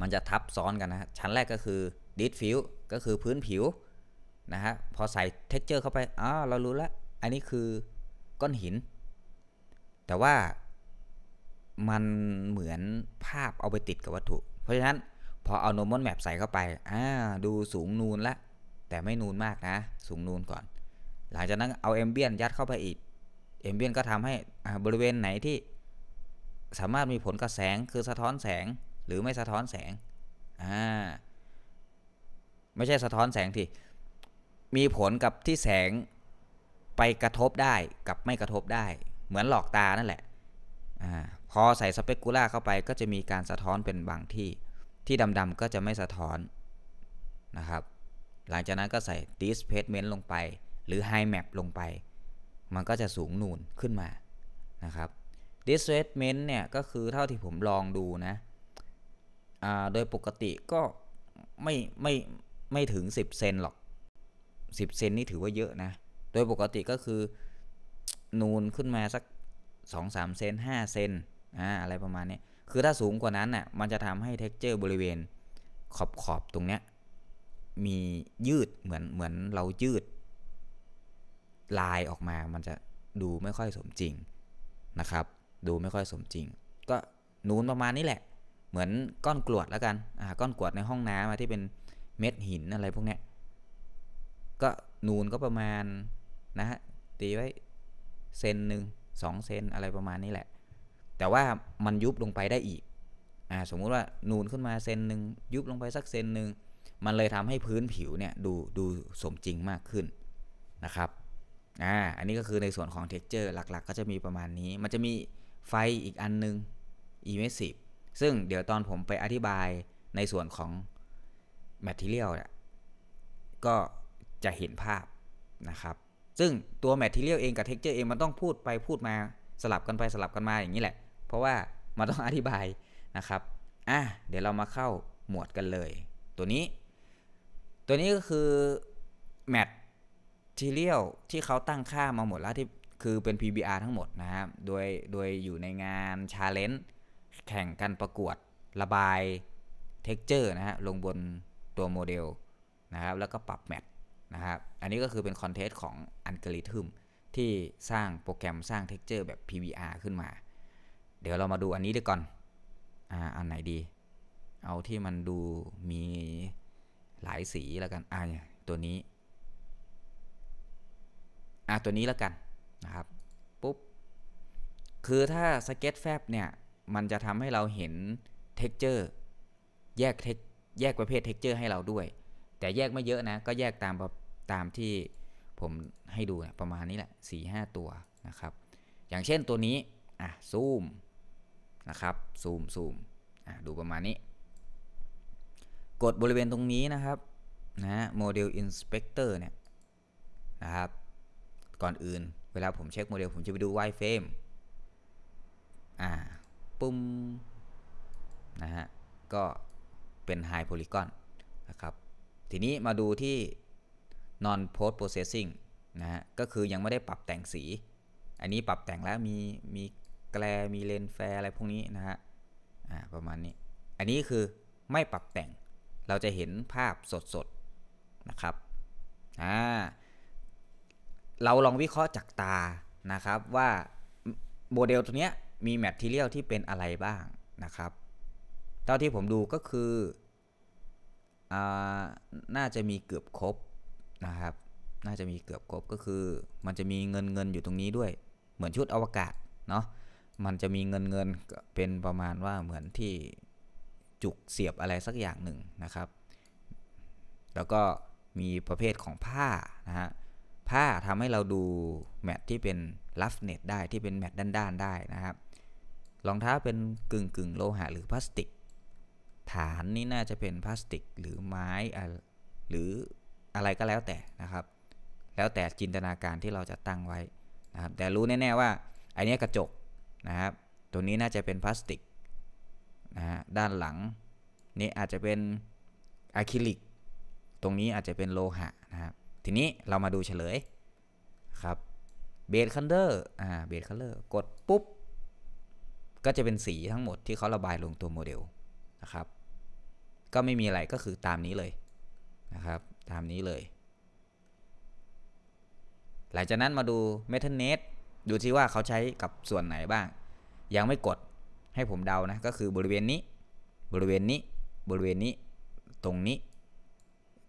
มันจะทับซ้อนกันนะชั้นแรกก็คือดิสฟิวก็คือพื้นผิว นะ ฮะ พอใส่ เท็กเจอร์เข้าไปอ๋อเรา รู้ แล้ว อันนี้คือก้อน หิน แต่ว่ามันเหมือนภาพเอาไปติดกับวัตถุ เพราะฉะนั้นพอเอาโนมอนแมปใส่เข้าไปอ่าดูสูงนูนละแต่ไม่นูนมากนะ สูงนูนก่อน หลังจากนั้นเอาเอมเบียนยัดเข้าไปอีก เอมเบียนก็ทำให้บริเวณไหนที่ สามารถมีผลกับแสงคือสะท้อนแสงหรือไม่สะท้อนแสง อ่า ไม่ใช่สะท้อนแสงที่ มีผลกับที่แสงไปกระทบได้กับไม่กระทบได้ เหมือนหลอกตานั่นแหละอพอใส่สเปกุูล่าเข้าไป ก็จะมีการสะท้อนเป็นบางที่ที่ดำๆก็จะไม่สะท้อนนะครับหลังจากนั้นก็ใส่ displacement ลงไปหรือ high map ลงไป มันก็จะสูง นูน ขึ้นมา นะครับ displacement เนี่ยก็คือเท่าที่ผมลองดู นะ โดยปกติก็ไม่ ไม่ ไม่ ถึง 10 เซนหรอก 10 เซน นี่ถือว่าเยอะ นะ โดยปกติก็คือ นูน ขึ้นมาสัก 2-3 เซน5 เซนอะาอะไรประมาณนี้ คือถ้าสูงกว่านั้นน่ะมันจะทำให้เท็กเจอร์บริเวณขอบขอบตรงเนี้ยมียืดเหมือนเหมือนเรายืด ลายออกมามันจะดูไม่ค่อยสมจริงนะครับ ดูไม่ค่อยสมจริง ก็นูนประมาณนี้แหละ เหมือนก้อนกรวดแล้วกัน อ่า ก้อนกรวดในห้องน้ำที่เป็นเม็ดหินอะไรพวกเนี้ยก็นูนก็ประมาณนะฮะ ตีไว้เซนหนึ่งสองเซนอะไรประมาณนี้แหละ แต่ว่ามันยุบลงไปได้อีก อ่า สมมุติว่านูนขึ้นมาเซนหนึ่งยุบลงไปสักเซนหนึ่งมัน เลย ทำ ให้พื้นผิว เนี่ย ดูดูสมจริงมากขึ้นนะครับอ่าอันนี้ก็คือในส่วนของ เท็กเจอร์ หลักๆ ก็จะมีประมาณนี้มันจะมีไฟอีกอัน นึง e m e s s i v e ซึ่งเดี๋ยวตอนผมไปอธิบายในส่วนของ material เนี่ยก็จะเห็นภาพนะครับ ซึ่งตัว material เองกับ texture เองมันต้องพูดไปพูดมา สลับกันไปสลับกันมาอย่างนี้แหละ เพราะว่ามันต้องอธิบายนะครับอ่ะเดี๋ยวเรามาเข้าหมวดกันเลย ตัวนี้ตัวนี้ก็คือ แมททีเรียลที่เขาตั้งค่ามาหมดแล้วที่คือเป็น PBR ทั้งหมด นะครับโดยโดยอยู่ในงานชาเลนจ์แข่งกันประกวดระบาย เท็กเจอร์ นะฮะลงบนตัว โมเดล นะครับ แล้วก็ปรับ แมทนะครับ อันนี้ก็คือเป็นคอนเทนต์ของอัลกอริทึมที่สร้างโปรแกรมสร้างเท็กเจอร์ แบบ PBR ขึ้นมา เดี๋ยวเรามาดูอันนี้ดีก่อนอ่าอันไหนดี เอาที่มันดูมีหลายสีแล้วกัน อ่าตัวนี้อ่าตัวนี้แล้วกันนะครับ ปุ๊บ คือถ้าสเก็ตแฟบเนี่ย มันจะทำให้เราเห็นเท็กเจอร์แยกเทคแยกประเภทเท็กเจอร์ให้เราด้วย แต่แยกไม่เยอะนะ ก็แยกตามตามที่ผมให้ดูนะประมาณนี้แหละ4าตัวนะครับ อย่างเช่นตัวนี้อ่ะซูมนะครับ ซูมซูมอ่ะดูประมาณนี้กด บริเวณตรงนี้นะครับ นะ โมเดล อินสเปกเตอร์ เนี่ย นะ ครับ ก่อนอื่น เวลาผม เช็ค โมเดล ผม จะไปดู wireframe อ่า ปุ้มนะ ฮะ ก็เป็น high polygon นะครับ ที นี้มาดูที่ non post processing นะ ฮะ ก็คือยัง ไม่ ได้ปรับแต่งสี อันนี้ปรับแต่งแล้วมี มี แกลมีเลนแฟร์อะไรพวกนี้นะฮะอ่าประมาณนี้อันนี้คือไม่ปรับแต่งเราจะเห็นภาพสด ๆ นะครับอ่าเราลองวิเคราะห์จากตานะครับว่าโมเดลตัวเนี้ยมีแมทเทียลที่เป็นอะไรบ้างนะครับ เท่าที่ผมดูก็คืออน่าจะมีเกือบครบ นะ ครับ น่าจะมีเกือบครบก็คือ มันจะมีเงินเงินอยู่ตรงนี้ด้วยเหมือนชุดอวกาศเนาะ มันจะมีเงินเงินเป็นประมาณว่าเหมือนที่จุก เสียบอะไร สักอย่างหนึ่งนะครับ แล้วก็มีประเภทของผ้านะฮะ ผ้าทำให้เราดูแมทที่เป็นลัฟเนตได้ที่เป็นแมทด้านๆได้นะครับ รองเท้าเป็นกึ่งกึ่งโลหะหรือพลาสติก ฐานนี้น่าจะเป็นพลาสติกหรือไม้หรืออะไรก็แล้วแต่นะครับ แล้วแต่จินตนาการที่เราจะตั้งไว้นะครับ แต่รู้แน่ๆว่า ไอเนี้ยกระจกนะครับ ตัวนี้น่าจะเป็นพลาสติกนะฮะด้านหลังนี่อาจจะเป็นอะคริลิกตรงนี้อาจจะเป็นโลหะนะครับทีนี้เรามาดูเฉลยครับ เบสคันเดอร์อ่าเบสคันเดอร์กดปุ๊บก็จะเป็นสีทั้งหมดที่เขาระบายลงตัวโมเดลนะครับ ก็ไม่มีอะไรก็คือตามนี้เลยนะครับตามนี้เลย หลังจากนั้นมาดู m e t a n e t ดูที่ว่าเขาใช้กับส่วนไหนบ้างยังไม่กดให้ผมเดานะ ก็คือบริเวณนี้บริเวณนี้บริเวณนี้ตรงนี้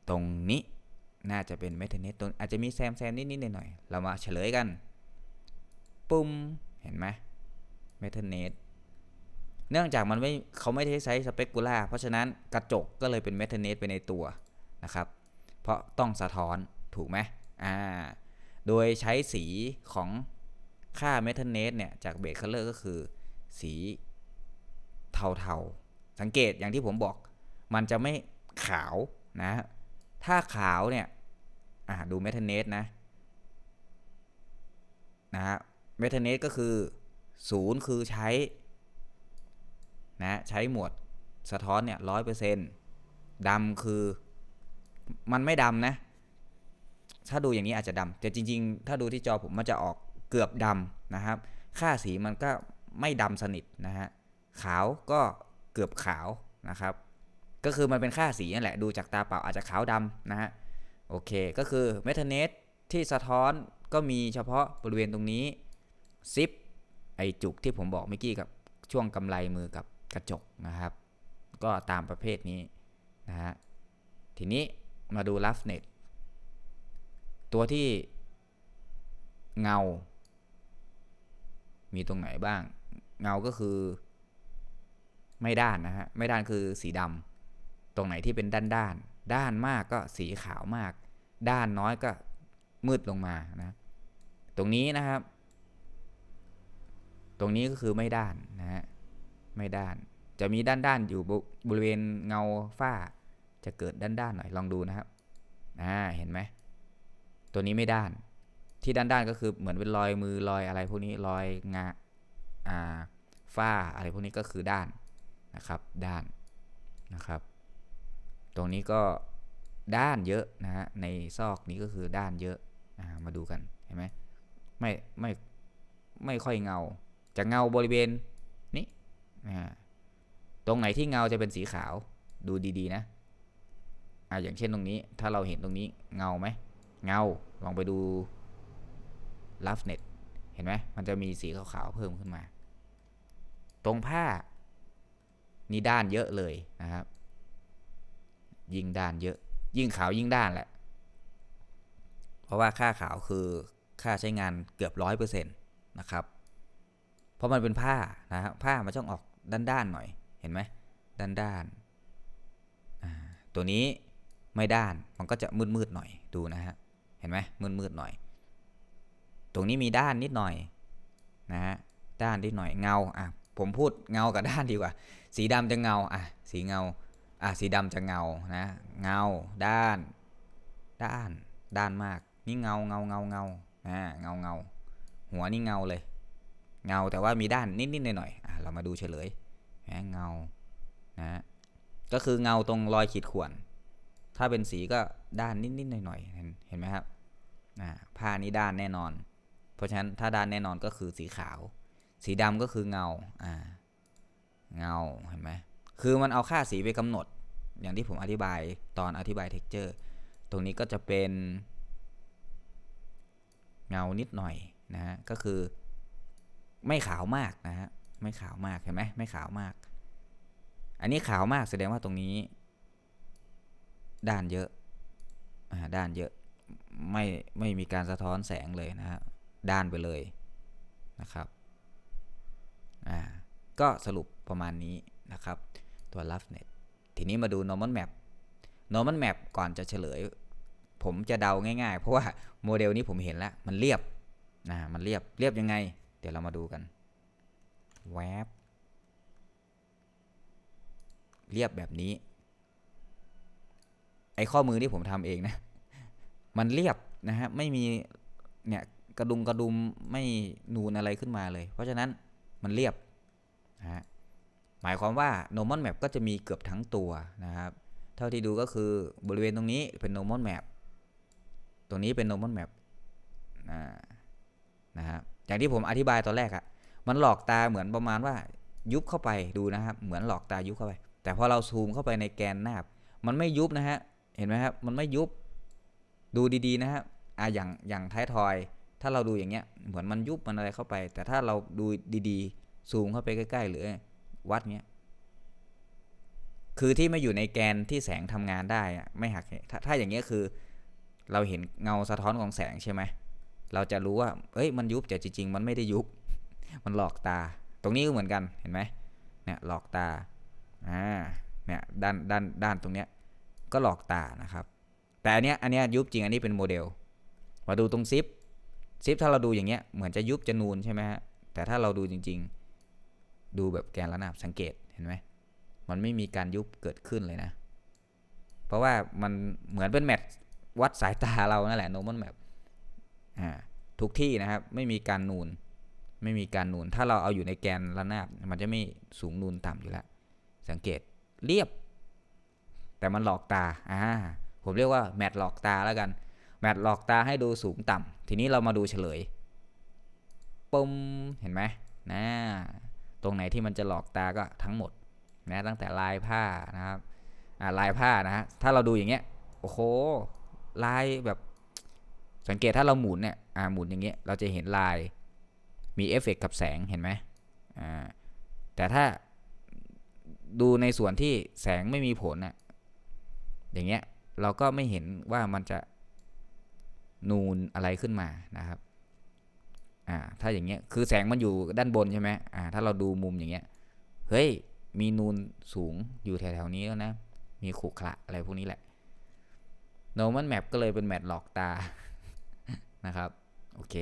ตรงนี้น่าจะเป็นเมทเนสตัวอาจจะมีแซมแซมนิดนิดหน่อยหน่อย เรามาเฉลยกัน ปุ่มเห็นไหมเมทเนสเนื่องจาก มัน ไม่ เขา ไม่ได้ใช้สเปกุล่า เพราะฉะนั้นกระจกก็เลยเป็นเมทเนสไปในตัวนะครับ เพราะต้องสะท้อนถูกไหมอ่า โดยใช้สีของค่าเมทเนสเนี่ยจาก เบสคัลเลอร์ก็คือสีเทาๆ สังเกตอย่างที่ผมบอกมันจะไม่ขาวนะถ้าขาวเนี่ยดูเมทเนส นะนะเมทเนส ก็คือ0คือใช้นะใช้หมวดสะท้อนเนี่ยร้อยเปอร์เซ็นต์ดำคือมันไม่ดำนะ ถ้าดูอย่างนี้อาจจะดำแต่จริง ๆ ถ้าดูที่จอผมมันจะออกเกือบดำนะครับ ค่าสีมันก็ไม่ดำสนิทนะฮะขาว ก็เกือบขาว นะครับ ก็คือ มันเป็นค่าสีนั่นแหละ ดูจากตาเปล่าอาจจะขาวดำนะฮะโอเค ก็คือ เมทาเนตที่สะท้อนก็มีเฉพาะบริเวณตรงนี้ซิปไอจุกที่ผมบอกเมื่อกี้ กับช่วงกำไรมือกับกระจก นะ ครับ ก็ตามประเภทนี้ นะฮะทีนี้มาดูลัฟเน็ตตัวที่เงา มีตรงไหนบ้างเงาก็คือไม่ด้านนะฮะ ไม่ด้านคือสีดำ ตรงไหนที่เป็นด้านด้าน ด้านมากก็สีขาวมาก ด้านน้อยก็มืดลงมา นะ ตรงนี้นะครับ ตรงนี้ก็คือไม่ด้าน นะฮะ ไม่ด้าน จะมีด้านด้านอยู่บริเวณเงาฝ้า จะเกิดด้านด้าน หน่อย ลองดูนะครับ อ่า เห็นไหม ตัวนี้ไม่ด้าน ที่ด้านด้านก็คือเหมือน เป็น รอยมือ รอยอะไร พวกนี้ รอยงาอ่าฝ้า อะไรพวกนี้ก็คือด้านนะครับด้านนะ ครับ ตรงนี้ก็ด้านเยอะ นะฮะในซอกนี้ก็คือด้านเยอะมาดูกัน เห็นไหมไม่ ไม่ ไม่ค่อยเงาจะเงา บริเวณนี้ตรงไหนที่เงาจะเป็นสีขาวดูดีๆนะอ่าอย่างเช่นตรงนี้ถ้าเราเห็นตรงนี้เงาไหมเงาลองไปดูล o ฟเ n e t เห็นไหมมัน จะมีสีขาวๆเพิ่มขึ้นมา ตรงผ้านี่ด้านเยอะเลย นะครับ ยิ่งด้านเยอะ ยิ่งขาวยิ่งด้านแหละ เพราะว่าค่าขาวคือค่าใช้งานเกือบร้อยเปอร์เซ็นต์นะครับ เพราะมันเป็นผ้านะผ้ามันต้องออกด้านด้านหน่อย เห็นไหมด้านด้าน ตัวนี้ไม่ด้าน มันก็จะมืดมืดหน่อย ดูนะฮะเห็นไหม มืดมืดหน่อย ตรงนี้มีด้านนิดหน่อยนะฮะ ด้านนิดหน่อย เงา อ่ะ ผมพูดเงากับด้านดีกว่าสีดำจะเงาอ่ะสีเงาอ่ะสีดำจะเงานะเงาด้าน ด้านด้านมากนี่เงาเงาเงาเงาอ่าเงาเงาหัวนี่เงาเลย เงาแต่ว่ามีด้านนิดนิดหน่อยหน่อย่ะเรามาดูเฉลยนะเงานะก็คือเงาตรงรอยขีดข่วนถ้าเป็นสีก็ด้านนิดนิดหน่อยหน่อยเห็นไหมครับอผ้านี้ด้านแน่นอน เพราะฉะนั้นถ้าด้านแน่นอนก็คือสีขาว สีดำก็คือเงาอ่าเงาเห็นไหมคือมันเอาค่าสี ไปกำหนดอย่างที่ผมอธิบายตอนอธิบายเท็กเจอร์ ตรงนี้ก็จะเป็น เงา นิดหน่อย นะฮะ ก็คือ ไม่ขาวมากนะฮะ ไม่ขาวมากเห็นไหมไม่ขาวมาก อันนี้ขาวมากแสดงว่าตรงนี้ ด้านเยอะอ่าด้านเยอะ ไม่ ไม่มีการสะท้อนแสงเลยนะฮะ ด้านไปเลยนะครับ อ่าก็ สรุปประมาณนี้นะครับ ตัว roughness ทีนี้มาดู normal map normal map ก่อนจะเฉลยผมจะเดาง่าย ๆ เพราะว่าโมเดลนี้ผมเห็นแล้ว มันเรียบนะมันเรียบเรียบ ยังไง เดี๋ยวเรามาดูกันแวบเรียบแบบนี้ ไอ้ ข้อมือที่ผมทำเอง นะ มันเรียบ นะฮะไม่มีเนี่ยกระดุมกระดุมไม่นูนอะไรขึ้นมาเลย เพราะฉะนั้นมันเรียบนะฮะหมายความว่า n o ม m a l map ก็จะมีเกือบทั้งตัว นะครับเท่าที่ดูก็คือบริเวณตรงนี้เป็น n o ม m a l map ตรงนี้เป็น n o ม m a l map นะนะครับอย่างที่ผมอธิบาย ตอนแรกอะมันหลอกตาเหมือนประมาณว่ายุบเข้าไปดูนะครับเหมือนหลอกตายุบเข้าไป แต่พอเราซูมเข้าไปในแกนหน้ามัน ไม่ยุบนะฮะ เห็นไหมครับมันไม่ยุบดูดีๆนะฮะอ่ะอย่างอย่างท้ายทอย ถ้าเราดูอย่างเงี้ยเหมือนมันยุบมันอะไรเข้าไป แต่ถ้าเราดูดีๆซูมเข้าไปใกล้ๆหรือวัดเนี้ย คือที่ไม่อยู่ในแกนที่แสงทำงานได้ไม่หักถถ้าอย่างเงี้ยคือเราเห็นเงาสะท้อนของแสงใช่ไหมเราจะรู้ว่าเอ้ยมันยุบแต่จริง ๆ มันไม่ได้ยุบ มันหลอกตา ตรงนี้ก็เหมือนกันเห็นไหมเนี่ยหลอกตา อ่า เนี่ยด้านด้านด้านตรงเนี้ยก็หลอกตานะครับ แต่อันเนี้ยอันเนี้ยยุบจริงอันนี้เป็นโมเดล มาดูตรงซิปซิปถ้าเราดูอย่างเงี้ยเหมือนจะยุบจะนูนใช่ไหมฮะ แต่ถ้าเราดูจริง ๆดู แบบแกนระนาบ สังเกตเห็นไหม มันไม่มีการยุบเกิดขึ้นเลยนะ เพราะว่ามันเหมือนเป็นแมตวัดสายตาเรานั่นแหละโนมอนแมปทุกที่นะครับไม่มีการ นูน ไม่มีการ นูนถ้าเราเอาอยู่ในแกนระนาบมันจะไม่สูงนูนต่ำอยู่แล้วสังเกตเรียบ แต่มัน หลอก ตาอ่าผมเรียกว่าแมทหลอกตาแล้วกันแมทหลอกตาให้ดูสูงต่ำทีนี้เรามาดูเฉลยปุมเห็นไหมนะรงไหนที่มันจะหลอกตาก็ทั้งหมดนะตั้งแต่ลายผ้านะครับลายผ้านะฮะถ้าเราดูอย่างเงี้ยโอ้โหลายแบบสังเกตถ้าเราหมุนเนี่ยหมุนอย่างเงี้ยเราจะเห็นลาย มีเอฟเฟกกับแสงเห็นไหมแต่ถ้าดูในส่วนที่แสงไม่มีผลน่ะอย่างเงี้ย เราก็ไม่เห็นว่ามันจะนูนอะไรขึ้นมานะครับอ่า ถ้าอย่างเงี้ยคือแสงมันอยู่ด้านบน ใช่ไหมอ่า ถ้าเราดูมุมอย่างเงี้ยเฮ้ย มีนูน สูงอยู่แถวๆนี้ แล้ว นะ มีขุขระอะไร พวก นี้แหละโนมันแมปก็เลยเป็น แมปหลอกตานะครับ โอเค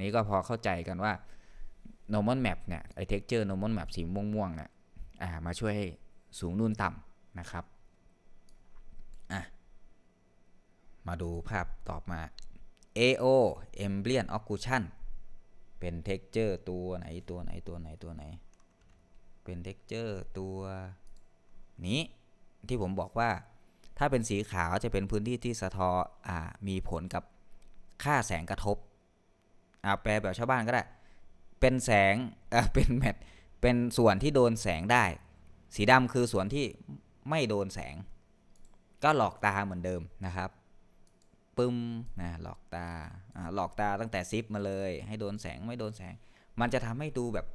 นี้ ก็พอเข้าใจกันว่า normal map เนี่ยไอเท็กเจอร์โนมอนแมปสี ม่วงๆเนี่ยอ่า มาช่วยให้สูงนูนต่ำนะครับอ่ะมาดูภาพตอบมา AO Ambient Occlusion เป็นเท็กเจอร์ตัวไหน ตัว ไหน ตัว ไหน ตัวไหน เป็นเท็กเจอร์ตัวนี้ ที่ผมบอกว่า ถ้าเป็นสีขาวจะเป็นพื้นที่ที่สะท้ออ่ามีผลกับค่าแสงกระทบอ่าแปล แบบชาวบ้าน ก็ ได้ เป็นแสงอ่าเป็นแมทเป็นส่วนที่โดนแสงได้ สีดำคือส่วนที่ไม่โดนแสง ก็หลอกตาเหมือนเดิมนะครับปึ้มนะหลอกตาหลอกตาตั้งแต่ซิป มาเลย ให้โดนแสงไม่โดนแสง มันจะทำให้ดูแบบ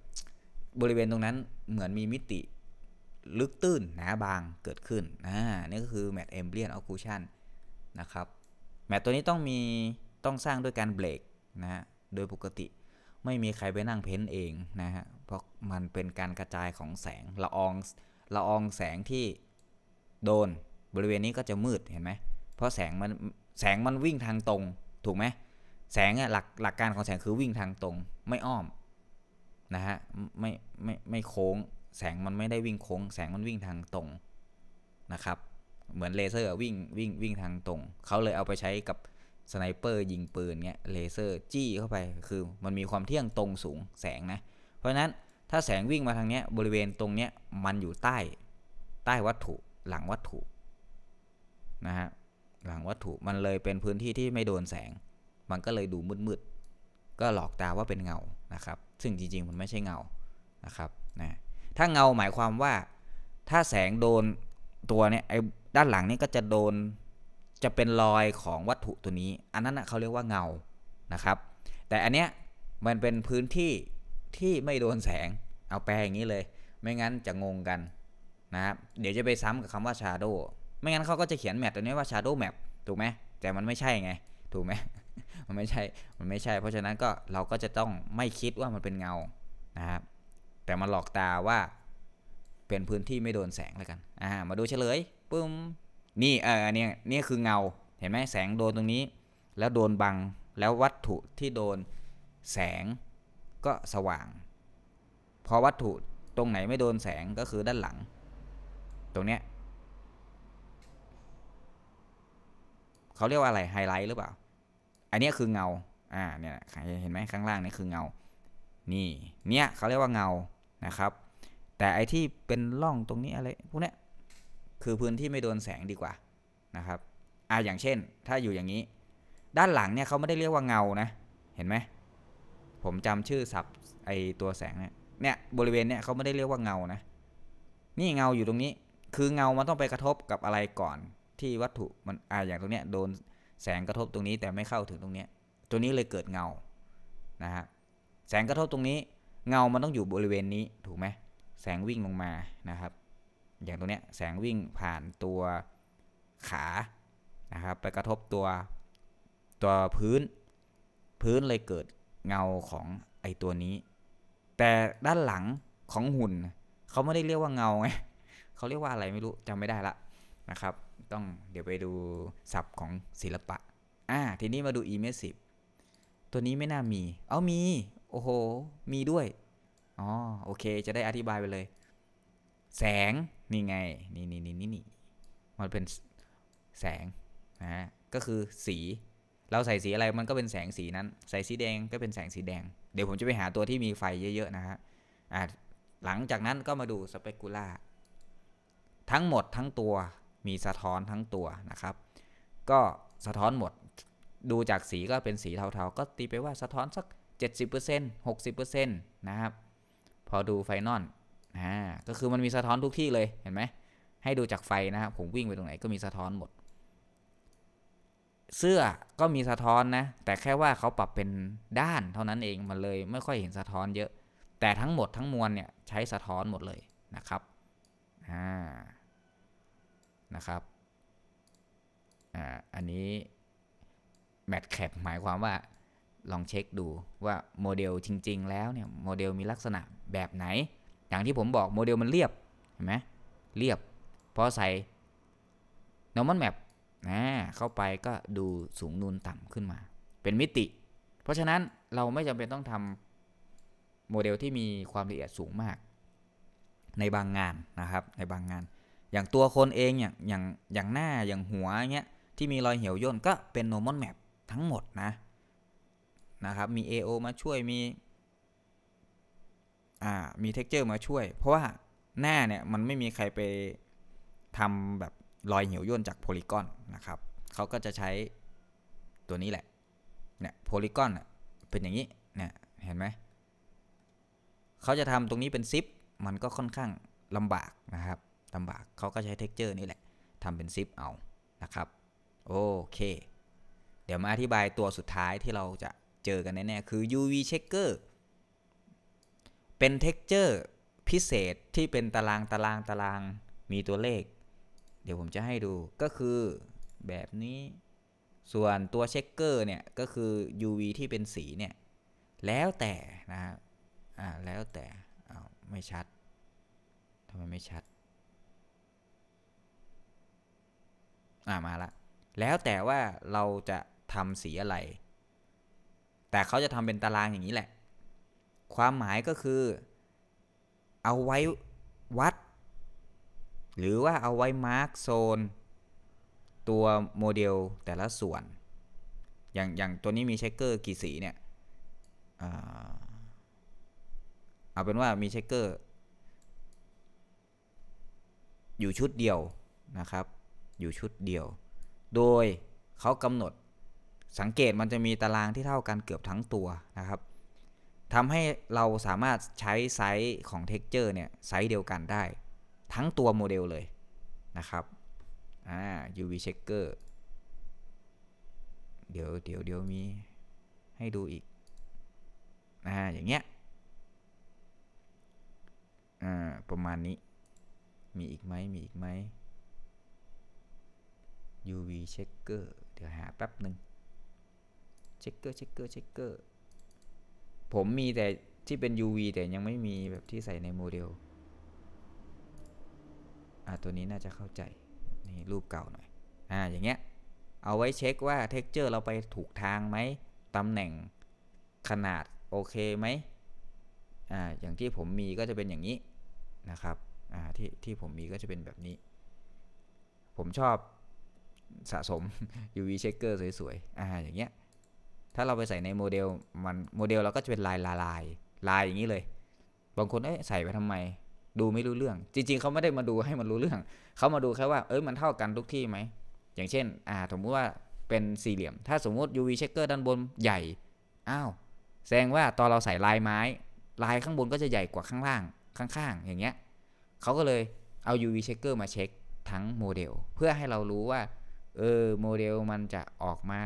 บริเวณตรงนั้นเหมือนมีมิติลึกตื้นหนาบางเกิดขึ้นนะนี่ ก็คือ แมตต์เอมเบียน ออคูชันนะ ครับ แมตต์ตัวนี้ต้องมีต้องสร้างด้วยการ เบรกนะฮะโดยปกติไม่มีใครไปนั่งเพ้นเองนะฮะเพราะมันเป็นการกระจายของแสงละอองละอองแสงที่โดนบริเวณนี้ก็จะมืดเห็นไหมเพราะแสงมันแสง มันวิ่งทางตรงถูกไหมแสงอะหลักหลักการของแสงคือวิ่งทางตรงไม่อ้อม นะ ฮะ ไม่ ไม่ ไม่โค้งแสงมันไม่ได้วิ่งโค้งแสงมันวิ่งทางตรงนะครับ เหมือนเลเซอร์วิ่ง วิ่ง วิ่งทางตรงเขาเลยเอาไปใช้กับสไนเปอร์ยิง ปืนเงี้ยเลเซอร์จี้ เข้าไปคือมันมีความเที่ยงตรงสูงแสงนะเพราะฉะนั้นถ้าแสงวิ่งมาทางเนี้ยบริเวณตรงเนี้ยมันอยู่ใต้ใต้วัตถุหลังวัตถุนะฮะหลังวัตถุมันเลยเป็นพื้นที่ที่ไม่โดนแสงมันก็เลยดูมืดๆ ก็หลอกตาว่าเป็นเงา นะครับ ซึ่งจริงๆมันไม่ใช่เงา นะครับนะถ้าเงาหมายความว่า ถ้าแสงโดนตัวเนี่ยไอ้ด้านหลังนี่ก็จะโดน จะเป็นรอยของวัตถุตัวนี้ อันนั้นนะเขาเรียกว่าเงานะครับ แต่อันเนี้ยมันเป็นพื้นที่ที่ไม่โดนแสง เอาแปลอย่างนี้เลย ไม่งั้นจะงงกันนะครับเดี๋ยวจะไปซ้ำกับคำว่าชาโดไม่งั้นเขาก็จะเขียนแมปตัวนี้ว่า shadow map ถูกไหมแต่มันไม่ใช่ไงถูกไหมมันไม่ใช่มันไม่ใช่ เพราะฉะนั้นก็เราก็จะต้องไม่คิดว่ามันเป็นเงานะครับแต่มาหลอกตาว่า เป็นพื้นที่ไม่โดนแสงแล้วกันอ่ามาดูเฉลยปึ้มนี่เออเนี่ยนี่คือเงาเห็นไหมแสงโดนตรงนี้ แล้วโดนบังแล้ววัตถุที่โดนแสงก็สว่างพอวัตถุตรงไหนไม่โดนแสงก็คือด้านหลัง ตรงเนี้ยเขาเรียกว่าอะไรไฮไลท์หรือเปล่า อันนี้คือเงา อ่า เนี่ยเห็นไหมข้างล่างนี่คือเงา นี่ เนี่ย เขาเรียกว่าเงา นะครับ แต่ไอที่เป็นร่องตรงนี้อะไรพวกเนี้ยคือพื้นที่ไม่โดนแสงดีกว่า นะครับ อ่า อย่างเช่น ถ้าอยู่อย่างนี้ ด้านหลังเนี่ยเขาไม่ได้เรียกว่าเงา นะ เห็นไหม ผมจำชื่อศัพท์ไอตัวแสงเนี่ย เนี่ย บริเวณเนี่ยเขาไม่ได้เรียกว่าเงา นะ นี่เงาอยู่ตรงนี้ คือเงามันต้องไปกระทบกับอะไรก่อนที่ วัตถุมันอ่าอย่างตรงเนี้ย โดนแสงกระทบตรงนี้แต่ไม่เข้าถึงตรงเนี้ยตัวนี้เลยเกิดเงา นะฮะ แสงกระทบตรงนี้ เงามันต้องอยู่บริเวณนี้ถูกไหม แสงวิ่งลงมา นะครับ อย่างตรงเนี้ยแสงวิ่งผ่านตัวขา นะครับ ไปกระทบตัวตัวพื้น พื้นเลยเกิดเงาของไอตัวนี้ แต่ด้านหลังของหุ่นเขาไม่ได้เรียกว่าเงาไงเขาเรียกว่าอะไรไม่รู้จำไม่ได้ละ นะครับต้องเดี๋ยวไปดูศัพท์ของศิลปะ อ่าทีนี้มาดูอ m เมส s i v e ตัวนี้ไม่น่ามี เอามีโอ้โหมีด้วยอ๋อโอเคจะได้อธิบายไปเลย แสงนี่ไงนี่นี่นี่นี่นี่มันเป็นแสงนะฮะก็คือสี เราใส่สีอะไรมันก็เป็นแสงสีนั้น ใส่สีแดงก็เป็นแสงสีแดงเดี๋ยวผมจะไปหาตัวที่มีไฟเยอะๆนะฮะอ่าหลังจากนั้นก็มาดูสเปกุล่าทั้งหมดทั้งตัวมีสะท้อนทั้งตัวนะครับ ก็สะท้อนหมด ดูจากสีก็เป็นสีเทาๆ ก็ตีไปว่าสะท้อนสัก 70% 60%นะครับ พอดูไฟนอลอ่า ก็คือมันมีสะท้อนทุกที่เลย เห็นไหม ให้ดูจากไฟนะครับ ผมวิ่งไปตรงไหนก็มีสะท้อนหมด เสื้อก็มีสะท้อนนะ แต่แค่ว่าเขาปรับเป็นด้านเท่านั้นเองมันเลย ไม่ค่อยเห็นสะท้อนเยอะ แต่ทั้งหมดทั้งมวลเนี่ยใช้สะท้อนหมดเลยนะครับ อ่านะครับ อ่า อันนี้ Matcap หมายความว่าลองเช็คดูว่า โมเดลจริง ๆ แล้ว เนี่ย โมเดลมีลักษณะแบบไหน อย่างที่ผมบอกโมเดล มัน เรียบเห็นไหมเรียบพอใส่ normal map นะ เข้าไปก็ดูสูงนูน ต่ำขึ้นมา เป็นมิติ เพราะฉะนั้นเราไม่จำเป็นต้องทำโมเดลที่มีความละเอียดสูงมาก ในบางงานนะครับในบางงานอย่างตัวคนเองเนี่ยอย่างอย่างหน้าอย่างหัวเงี้ยที่มีรอยเหี่ยวย่นก็เป็น normal map ทั้งหมดนะนะครับ มี AO มาช่วย มีอ่ามี texture มาช่วย เพราะว่า หน้าเนี่ยมันไม่มีใครไปทำแบบรอยเหี่ยวย่นจากโพลีกอนนะครับ เขาก็จะใช้ตัวนี้แหละเนี่ยโพลีกอนเป็นอย่างนี้เนี่ยเห็นไหม เขาจะทำตรงนี้เป็นซิป มันก็ค่อนข้างลำบากนะครับลำบากเขาก็ใช้ เท็กเจอร์ นี่แหละทำเป็นซิป เอา นะครับ โอเค เดี๋ยวมาอธิบายตัวสุดท้ายที่เราจะเจอกัน แน่ๆคือ UV checker เป็นเท็กเจอร์พิเศษที่เป็นตารางตารางตารางมีตัวเลข เดี๋ยวผมจะให้ดูก็คือแบบนี้ส่วนตัวเช็คเกอร์เนี่ย ก็คือ UV ที่เป็นสี เนี่ย แล้วแต่นะครับอ่าแล้วแต่อาไม่ชัดทำไมไม่ชัด่ามาละแล้วแต่ว่าเราจะทำสีอะไร แต่เขาจะทำเป็นตารางอย่างนี้แหละความหมายก็คือ เอาไว้วัด หรือว่าเอาไว้มาร์กโซน ตัวโมเดลแต่ละส่วน อย่างอย่างตัวนี้มีเช็คเกอร์กี่สีเนี่ยเอาเป็นว่ามี เช็คเกอร์อยู่ชุดเดียว นะครับอยู่ชุดเดียว โดยเขากำหนดสังเกตมันจะมีตารางที่เท่ากันเกือบทั้งตัวนะครับทำให้เราสามารถใช้ไซส์ของเท็กเจอร์เนี่ย ไซส์เดียวกันได้ทั้งตัวโมเดลเลยนะครับ อ่า UV checker เดี๋ยวเดี๋ยวเดี๋ยว มี ให้ดูอีก อ่าอย่างเงี้ย อ่า ประมาณนี้ มีอีกไหม มีอีกไหม UV checker เดี๋ยวหาแป๊บหนึ่ง checker checker checker ผมมีแต่ที่เป็น UV แต่ยังไม่มีแบบที่ใส่ในโมเดลอ่าตัวนี้น่าจะเข้าใจ นี่รูปเก่าหน่อยอ่าอย่างเงี้ย เอาไว้เช็คว่า texture เราไปถูกทางไหม ตำแหน่งขนาด โอเคไหมอ่าอย่างที่ผมมีก็จะเป็นอย่างนี้นะครับอ่าที่ที่ผมมีก็จะเป็นแบบนี้ ผมชอบสะสม UV checker สวย ๆอ่าอย่างเงี้ย ถ้าเราไปใส่ในโมเดล มัน โมเดลเราก็จะเป็น ลายลายลายลายอย่างนี้เลย บางคนเอ้ยใส่ไปทำไม ดูไม่รู้เรื่องจริง ๆ เขาไม่ได้มาดูให้มันรู้เรื่อง เขามาดู แค่ ว่า เอ้ย มันเท่ากัน ทุก ที่ไหม อย่างเช่น อ่าสมมติว่าเป็นสี่เหลี่ยม ถ้าสมมติ UV checker ด้านบนใหญ่ อ้าวแสดงว่าตอนเราใส่ลายไม้ ลายข้างบนก็จะใหญ่กว่าข้างล่างข้าง ๆ อย่างเงี้ยเขาก็เลยเอา UV checker มาเช็คทั้งโมเดลเพื่อให้เรารู้ว่าเออโมเดลมันจะออกมา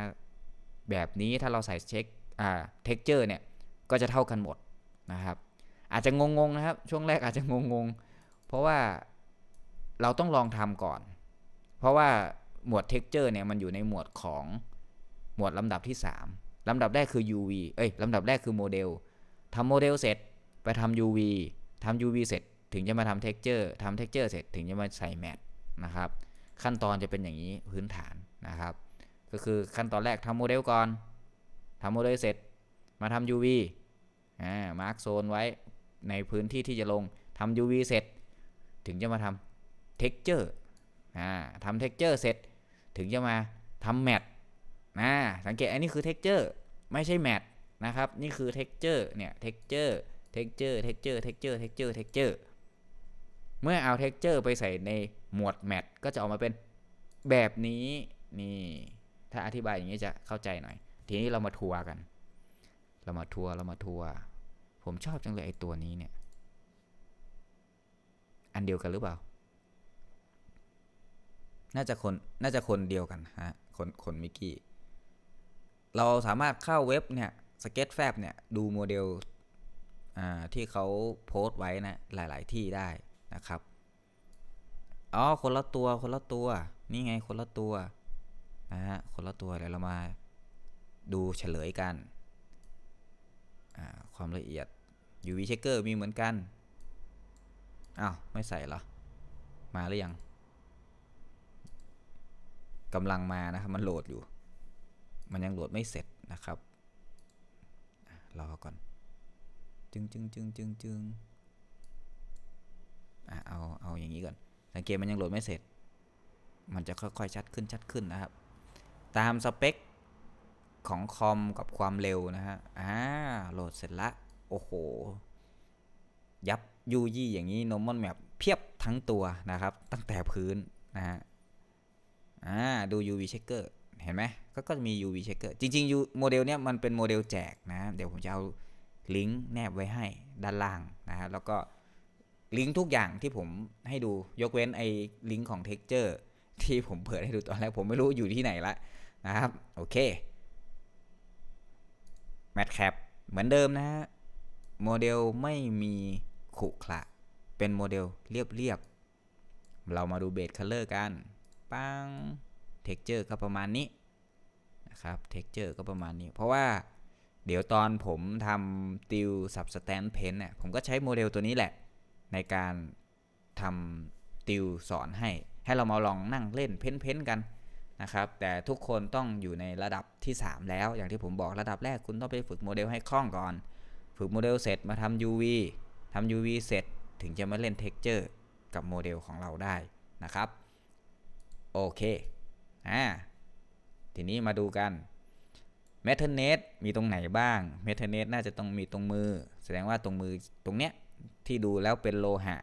แบบนี้ถ้าเราใส่เช็คอ่าเท็กเจอร์เนี่ยก็จะเท่ากันหมดนะครับอาจจะงงๆนะครับ ช่วงแรกอาจจะงงๆเพราะว่าเราต้องลองทำก่อน เพราะว่าหมวดเท็กเจอร์เนี่ยมันอยู่ในหมวดของหมวดลำดับที่ 3ลำดับแรกคือ UV เอ้ยลำดับแรกคือโมเดลทำโมเดลเสร็จไปทำ UV ทำ UV เสร็จถึงจะมาทำเท็กเจอร์ทำเท็กเจอร์เสร็จถึงจะมาใส่แมทนะครับขั้นตอนจะเป็นอย่างนี้พื้นฐานนะครับ ก็คือขั้นตอนแรกทำโมเดลก่อนทำโมเดลเสร็จมาทำ UV อ่ามาร์กโซนไว้ในพื้นที่ที่จะลงทำ UV เสร็จถึงจะมาทำเท็กเจอร์อ่าทำเท็กเจอร์เสร็จถึงจะมาทำแมท t e นะสังเกตอันนี้คือเท็กเจอร์ไม่ใช่แมทนะครับ นี่คือเท็กเจอร์เนี่ยเท็กเจอร์เท็กเจอร์เท็กเจอร์เท็กเจอร์เท็กเจอร์เท็กเเจอร์มื่อเอาเท็กเจอร์ไปใส่ในหมวดแมทก็จะออกมาเป็นแบบนี้ นี่ ถ้าอธิบายอย่างนี้จะเข้าใจหน่อยทีนี้เรามาทัวร์กัน เรามาทัวร์เรามาทัวร์ผมชอบจังเลย ไอตัวนี้เนี่ยอันเดียวกันหรือเปล่าน่า จะ คนน่าจะคนเดียวกันฮะคน คนมิกกี้ เราสามารถเข้าเว็บ เนี่ยสเก็ตแฟบเนี่ยดูโมเดลที่เขาโพสต์ไว้ นะ หลาย ๆ ที่ได้นะครับอ๋อ คนละตัว คน ละตัว นี่ ไง คน ละ ตัว นะฮะ คน ละ ตัวเดี๋ยวเรามาดูเฉลยกัน ความละเอียด UV checker มีเหมือนกัน อ้าว ไม่ใส่เหรอ มา หรือยังกำลังมานะครับ มันโหลดอยู่ มันยังโหลดไม่เสร็จนะครับรอก่อน จึง จึง จึง จึงจึงเอา เอา อย่างนี้ ก่อนเกมมันยังโหลดไม่เสร็จ มันจะค่อยๆชัดขึ้นชัดขึ้นนะครับ ตามสเปค ของคอมกับความเร็วนะฮะ อ่า โหลดเสร็จละ โอ้โห ยับยูยี่อย่างนี้ normal map เพียบทั้งตัวนะครับ ตั้งแต่พื้นนะฮะ อ่า ดู UV checker เห็นไหม ก็ก็มี UV checker จริง ๆ โมเดลเนี้ยมันเป็นโมเดลแจกนะเดี๋ยวผมจะเอาลิงก์แนบไว้ให้ด้านล่างนะฮะ แล้วก็ลิงก์ทุกอย่างที่ผมให้ดูยกเว้นไอ้ลิงก์ของเท็กเจอร์ที่ผมเปิดให้ดูตอนแรกผมไม่รู้อยู่ที่ไหนละนะครับ โอเค แมทแคปเหมือนเดิมนะฮะโมเดลไม่มีขรุขระเป็นโมเดลเรียบๆเรามาดูเบสคัลเลอร์กันปังเท็กเจอร์ก็ประมาณนี้ นะครับ เท็กเจอร์ก็ประมาณนี้ เพราะว่าเดี๋ยวตอนผมทำติวสับสแตนเพนเนี่ยผมก็ใช้โมเดลตัวนี้แหละในการ ทำ ติว สอนให้ให้เรามาลองนั่งเล่นเพ้นๆกันนะครับ แต่ทุกคนต้องอยู่ในระดับที่ 3 แล้วอย่างที่ผมบอกระดับแรกคุณต้องไปฝึกโมเดลให้คล่องก่อนฝึกโมเดลเสร็จมาทำ UV ทำ UV เสร็จ ถึงจะมาเล่น เท็กเจอร์ กับ โมเดลของเราได้นะครับ โอเคอ่าทีนี้มาดูกันทเทอร์เน t มีตรงไหนบ้างทเทอร์เน t น่าจะต้องมีตรงมือ แสดงว่าตรงมือตรงเนี้ยที่ดูแล้วเป็นโลหะ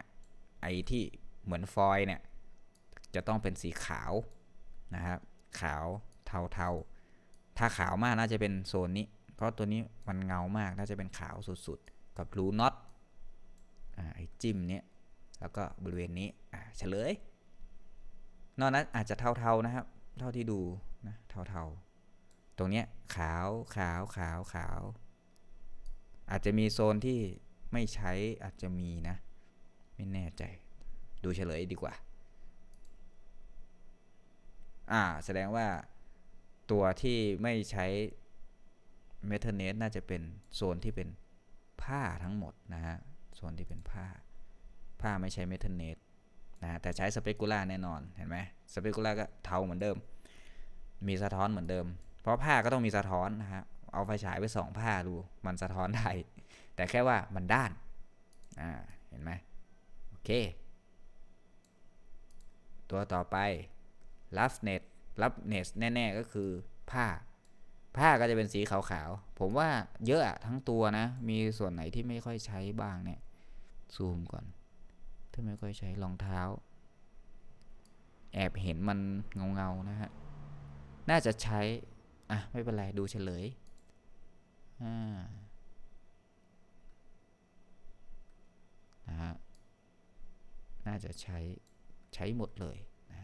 ไอที่เหมือนฟอยเนี่ยจะต้องเป็นสีขาว นะครับขาวเทาเทาถ้าขาวมากน่าจะเป็นโซนนี้ เพราะตัวนี้มันเงามาก น่าจะเป็นขาวสุด ๆ กับรูน็อตไอจิ้มเนี่ยแล้วก็บริเวณนี้เฉลยนอกนั้น อาจจะเทาๆนะครับเท่าที่ดูนะเทาๆ ตรงเนี้ยขาวขาวขาวขาว อาจจะมีโซนที่ไม่ใช้อาจจะมีนะไม่แน่ใจดูเฉลยดีกว่าอ่า แสดงว่าตัวที่ไม่ใช้ทเทอร์เน่าจะเป็นโซนที่เป็นผ้าทั้งหมด นะฮะโซนที่เป็นผ้า ผ้าไม่ใช้ทเทอร์เนะแต่ใช้สเปกุล่าแน่นอน เห็นไหมสเปกุล่าก็เทาเหมือนเดิม มีสะท้อนเหมือนเดิม เพราะผ้าก็ต้องมีสะท้อนนะฮะเอาไฟฉายไปส่องผ้าดูมันสะท้อนได้แต่แค่ ว่ามันด้าน อ่า เห็นไหม โอเค ตัวต่อไป roughness roughness แน่ ๆ ก็คือผ้า ผ้าก็จะเป็นสีขาวๆ ผมว่าเยอะทั้งตัวนะ มีส่วนไหนที่ไม่ค่อยใช้ บ้าง เนี่ย ซูม ก่อนถ้าไม่ค่อยใช้รองเท้า แอบ เห็นมันเงา ๆ นะฮะ น่าจะใช้ อ่ะ ไม่ เป็นไร ดูเฉลย อ่านะฮะน่าจะใช้ใช้หมดเลยนะ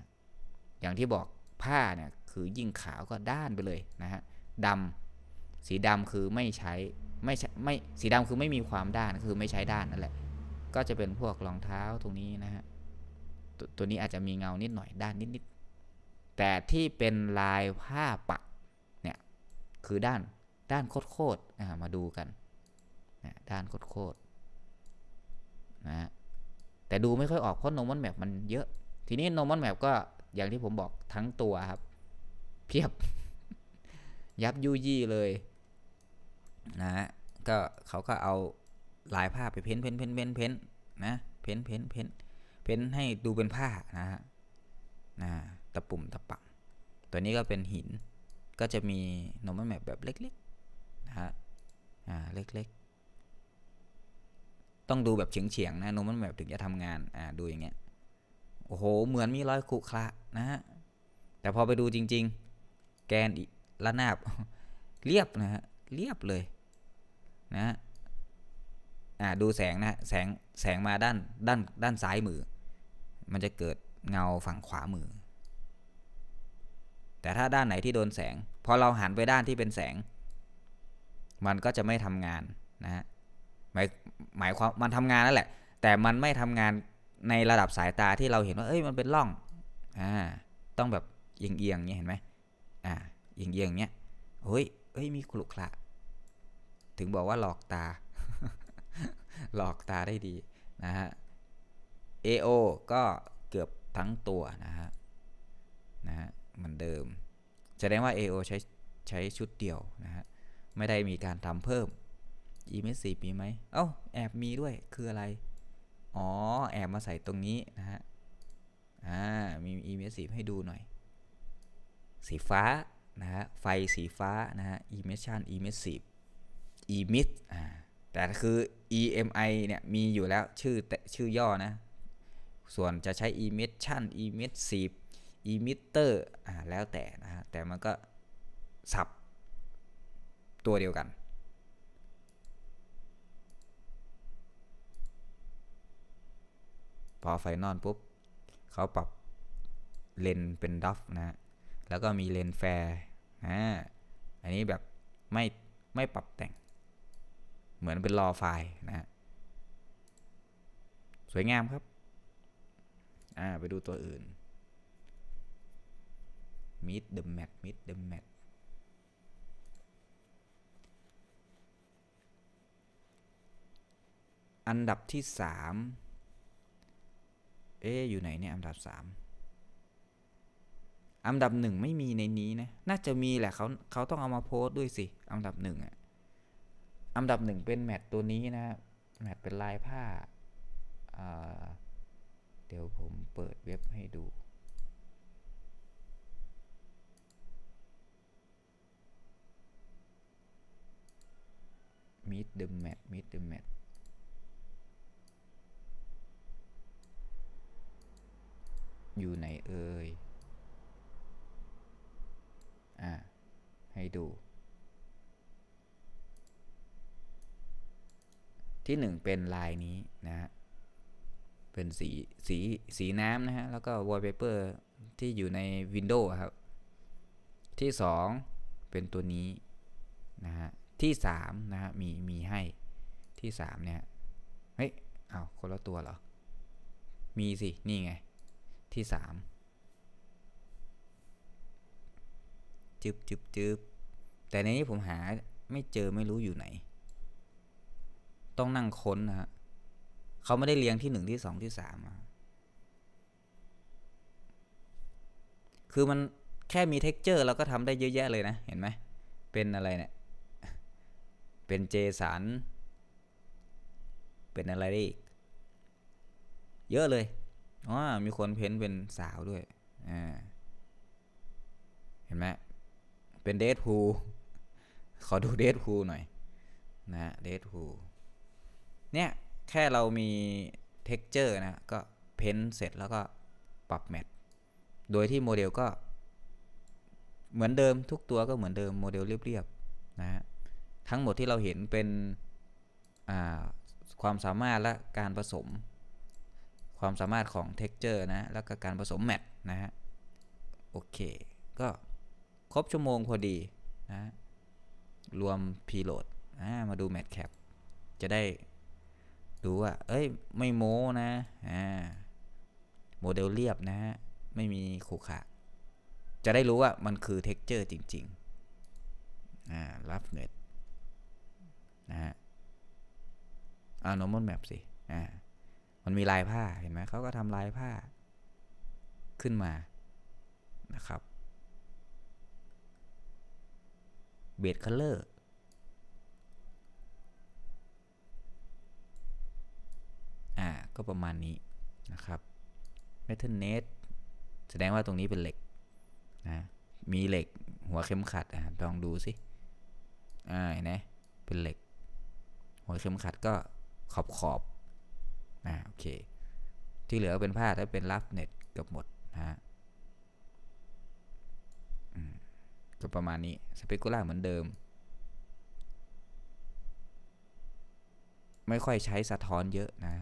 อย่างที่บอกผ้าเนี่ยคือยิ่งขาวก็ด้านไปเลยนะฮะดำสีดำคือไม่ใช้ไม่ใช่ไม่สีดำคือไม่มีความด้านคือไม่ใช้ด้านนั่นแหละ ก็จะเป็นพวกรองเท้าตรงนี้นะฮะตตัวนี้อาจจะมีเงานิดหน่อยด้านนิดๆ แต่ที่เป็นลายผ้าปักเนี่ยคือด้านด้านโคตรๆมาดูกันด้านโคตรนะ แต่ดูไม่ค่อยออกเพราะโนมอนแมปมันเยอะทีนี้โนมอนแมปก็อย่างที่ผมบอกทั้งตัวครับเพียบยับยุยี่เลยนะก็เขาก็เอาลายผ้าไปเพ้นเพ้นเพ้นเพ้นเพ้นนะเพ้นเพ้นเพ้นเพ้นให้ดูเป็นผ้า นะฮะนะตะปุ่มตะปักตัวนี้ก็เป็นหิน ก็จะมีโนมอนแมปแบบเล็กๆนะฮะอ่าเล็กๆต้องดูแบบเฉียงเฉียงนะนมมัน แบบถึงจะทำงานอ่าดูอย่างเงี้ยโอ้โห เหมือนมีรอยขุขระนะฮะแต่พอไปดูจริง ๆ แกนระนาบเรียบ นะ ฮะ เรียบเลยนะ ฮะอ่าดูแสงนะแสง แสง มา ด้าน ด้านด้านซ้ายมือ มันจะเกิดเงาฝั่งขวามือ แต่ถ้าด้านไหนที่โดนแสง พอเรา หันไปด้านที่เป็นแสง มันก็จะไม่ทำงานนะฮะหมายหมายความมันทำงานนั่นแหละ แต่มัน ไม่ทำงานในระดับสายตาที่เราเห็นว่าเอ้ย มันเป็นร่องอ่าต้องแบบเอียงเอียงเงี้ยเห็นไหมอ่าเอียงเอียงเงี้ย เฮ้ยเอ้ย มีขลุขระ ถึงบอกว่าหลอกตา หลอกตาได้ดีนะฮะ AO ก็เกือบทั้งตัวนะฮะนะฮะเหมือนเดิมแสดงว่า AO ใช้ใช้ชุดเดียวนะฮะไม่ได้มีการทำเพิ่มอีเมสสีมีไหมเอ้า แอบมีด้วย คือ อะไร อ๋อ แอบมาใส่ตรงนี้นะฮะ อ่า มีอีเมสสีให้ดูหน่อย สีฟ้านะฮะ ไฟสีฟ้า นะฮะอีเมชันอีเมสสีอีมมดอ่า แต่คือ EMI เนี่ย มีอยู่แล้วชื่อแต่ชื่อย่อนะ ส่วนจะใช้ emission emissive emitter อ่า แล้วแต่นะฮะ แต่มันก็ สับตัวเดียวกันพอไฟนอลปุ๊บเขาปรับเลนเป็นดัฟนะแล้วก็มีเลน แฟร์นะอันนี้ แบบ ไม่ ไม่ปรับแต่งเหมือนเป็นรอไฟล์นะสวยงามครับ อ่า ไปดูตัวอื่น mid the mat mid the mat อันดับที่สามเอ๊อยู่ไหนเนี่ยอันดับสามอันดับหนึ่งไม่มี ใน นี้ นะ น่าจะมีแหละเขาเขาต้องเอามาโพสด้วย สิ อันดับหงอ่ะ อันดับหนึ่งเป็น แมตตัวนี้ นะแมตเป็นลาย ผ้าเดี๋ยว ผมเปิดเว็บให้ดูมิดเดอะแมทมิดเดอะแมทอยู่ไหนเอ่ยอ่าให้ดู ที่หนึ่งเป็นลายนี้นะฮะ เป็นสี สี สี น้ำนะฮะ แล้ว ก็ wallpaper ที่อยู่ใน w i n d o w ครับ ที่สองเป็นตัวนี้ นะฮะ ที่สามนะฮะมี มีให้ ที่สามเนี่ย เฮ้ยอ้าวคนละตัวเหรอ มี สิ นี่ ไงที่สามจึบจึบจึบแต่ ใน นี้ ผมหาไม่เจอไม่รู้อยู่ไหน ต้องนั่งค้น นะฮะเขาไม่ ได้ เรียงที่หนึ่งที่สองที่สามคือมันแค่มีเท็กเจอร์เราก็ทำได้เยอะแยะ เลย นะเห็นไหมเป็นอะไร เนะี่ย เป็นเจสันเป็นอะไรได้อีกเยอะเลยอ๋อมีคนเพ้นเป็นสาวด้วยเห็นไหมเป็นเดทพูขอดูเดทพูหน่อย นะเดทพูเนี่ย แค่เรามีเท็กเจอร์นะ ก็ เพ้นเสร็จแล้วก็ปรับแมท โดยที่ โมเดลก็เหมือนเดิมทุกตัวก็เหมือนเดิมโมเดล เรียบๆนะฮะ ทั้งหมดที่เราเห็นเป็นความสามารถและการผสมความสามารถของเท็กเจอร์นะ แล้วก็ การผสม แมทนะ ฮะ โอเค ก็ครบชั่วโมงพอดี นะ รวม พีโหลดมาดู แมทแคป จะได้ดูว่า เอ้ย ไม่โม้นะ อ่า โมเดลเรียบนะ ฮะ ไม่มีขรุขระจะได้รู้ว่ามันคือเท็กเจอร์จริงๆ อ่า รับเ h n e นะ ฮะ อ่านอมอนแมปสิ อ่ามันมีลายผ้าเห็นไหมเขาก็ทำลายผ้าขึ้นมานะครับ เบดคัลเลอร์อ่า ก็ประมาณนี้นะครับ เมทัลเนสแสดงว่าตรงนี้เป็นเหล็กนะมี เหล็กหัวเข็มขัดอ่ะลอง ดู สิอ่าเห็นไหมเป็นเหล็ก หัวเข็มขัดก็ขอบขอบนะโอเค ที่เหลือเป็นผ้าถ้าเป็นรับ เน็ตกับหมด นะฮะก็ประมาณ นี้ สเปกุล่าเหมือนเดิม ไม่ค่อยใช้สะท้อนเยอะนะ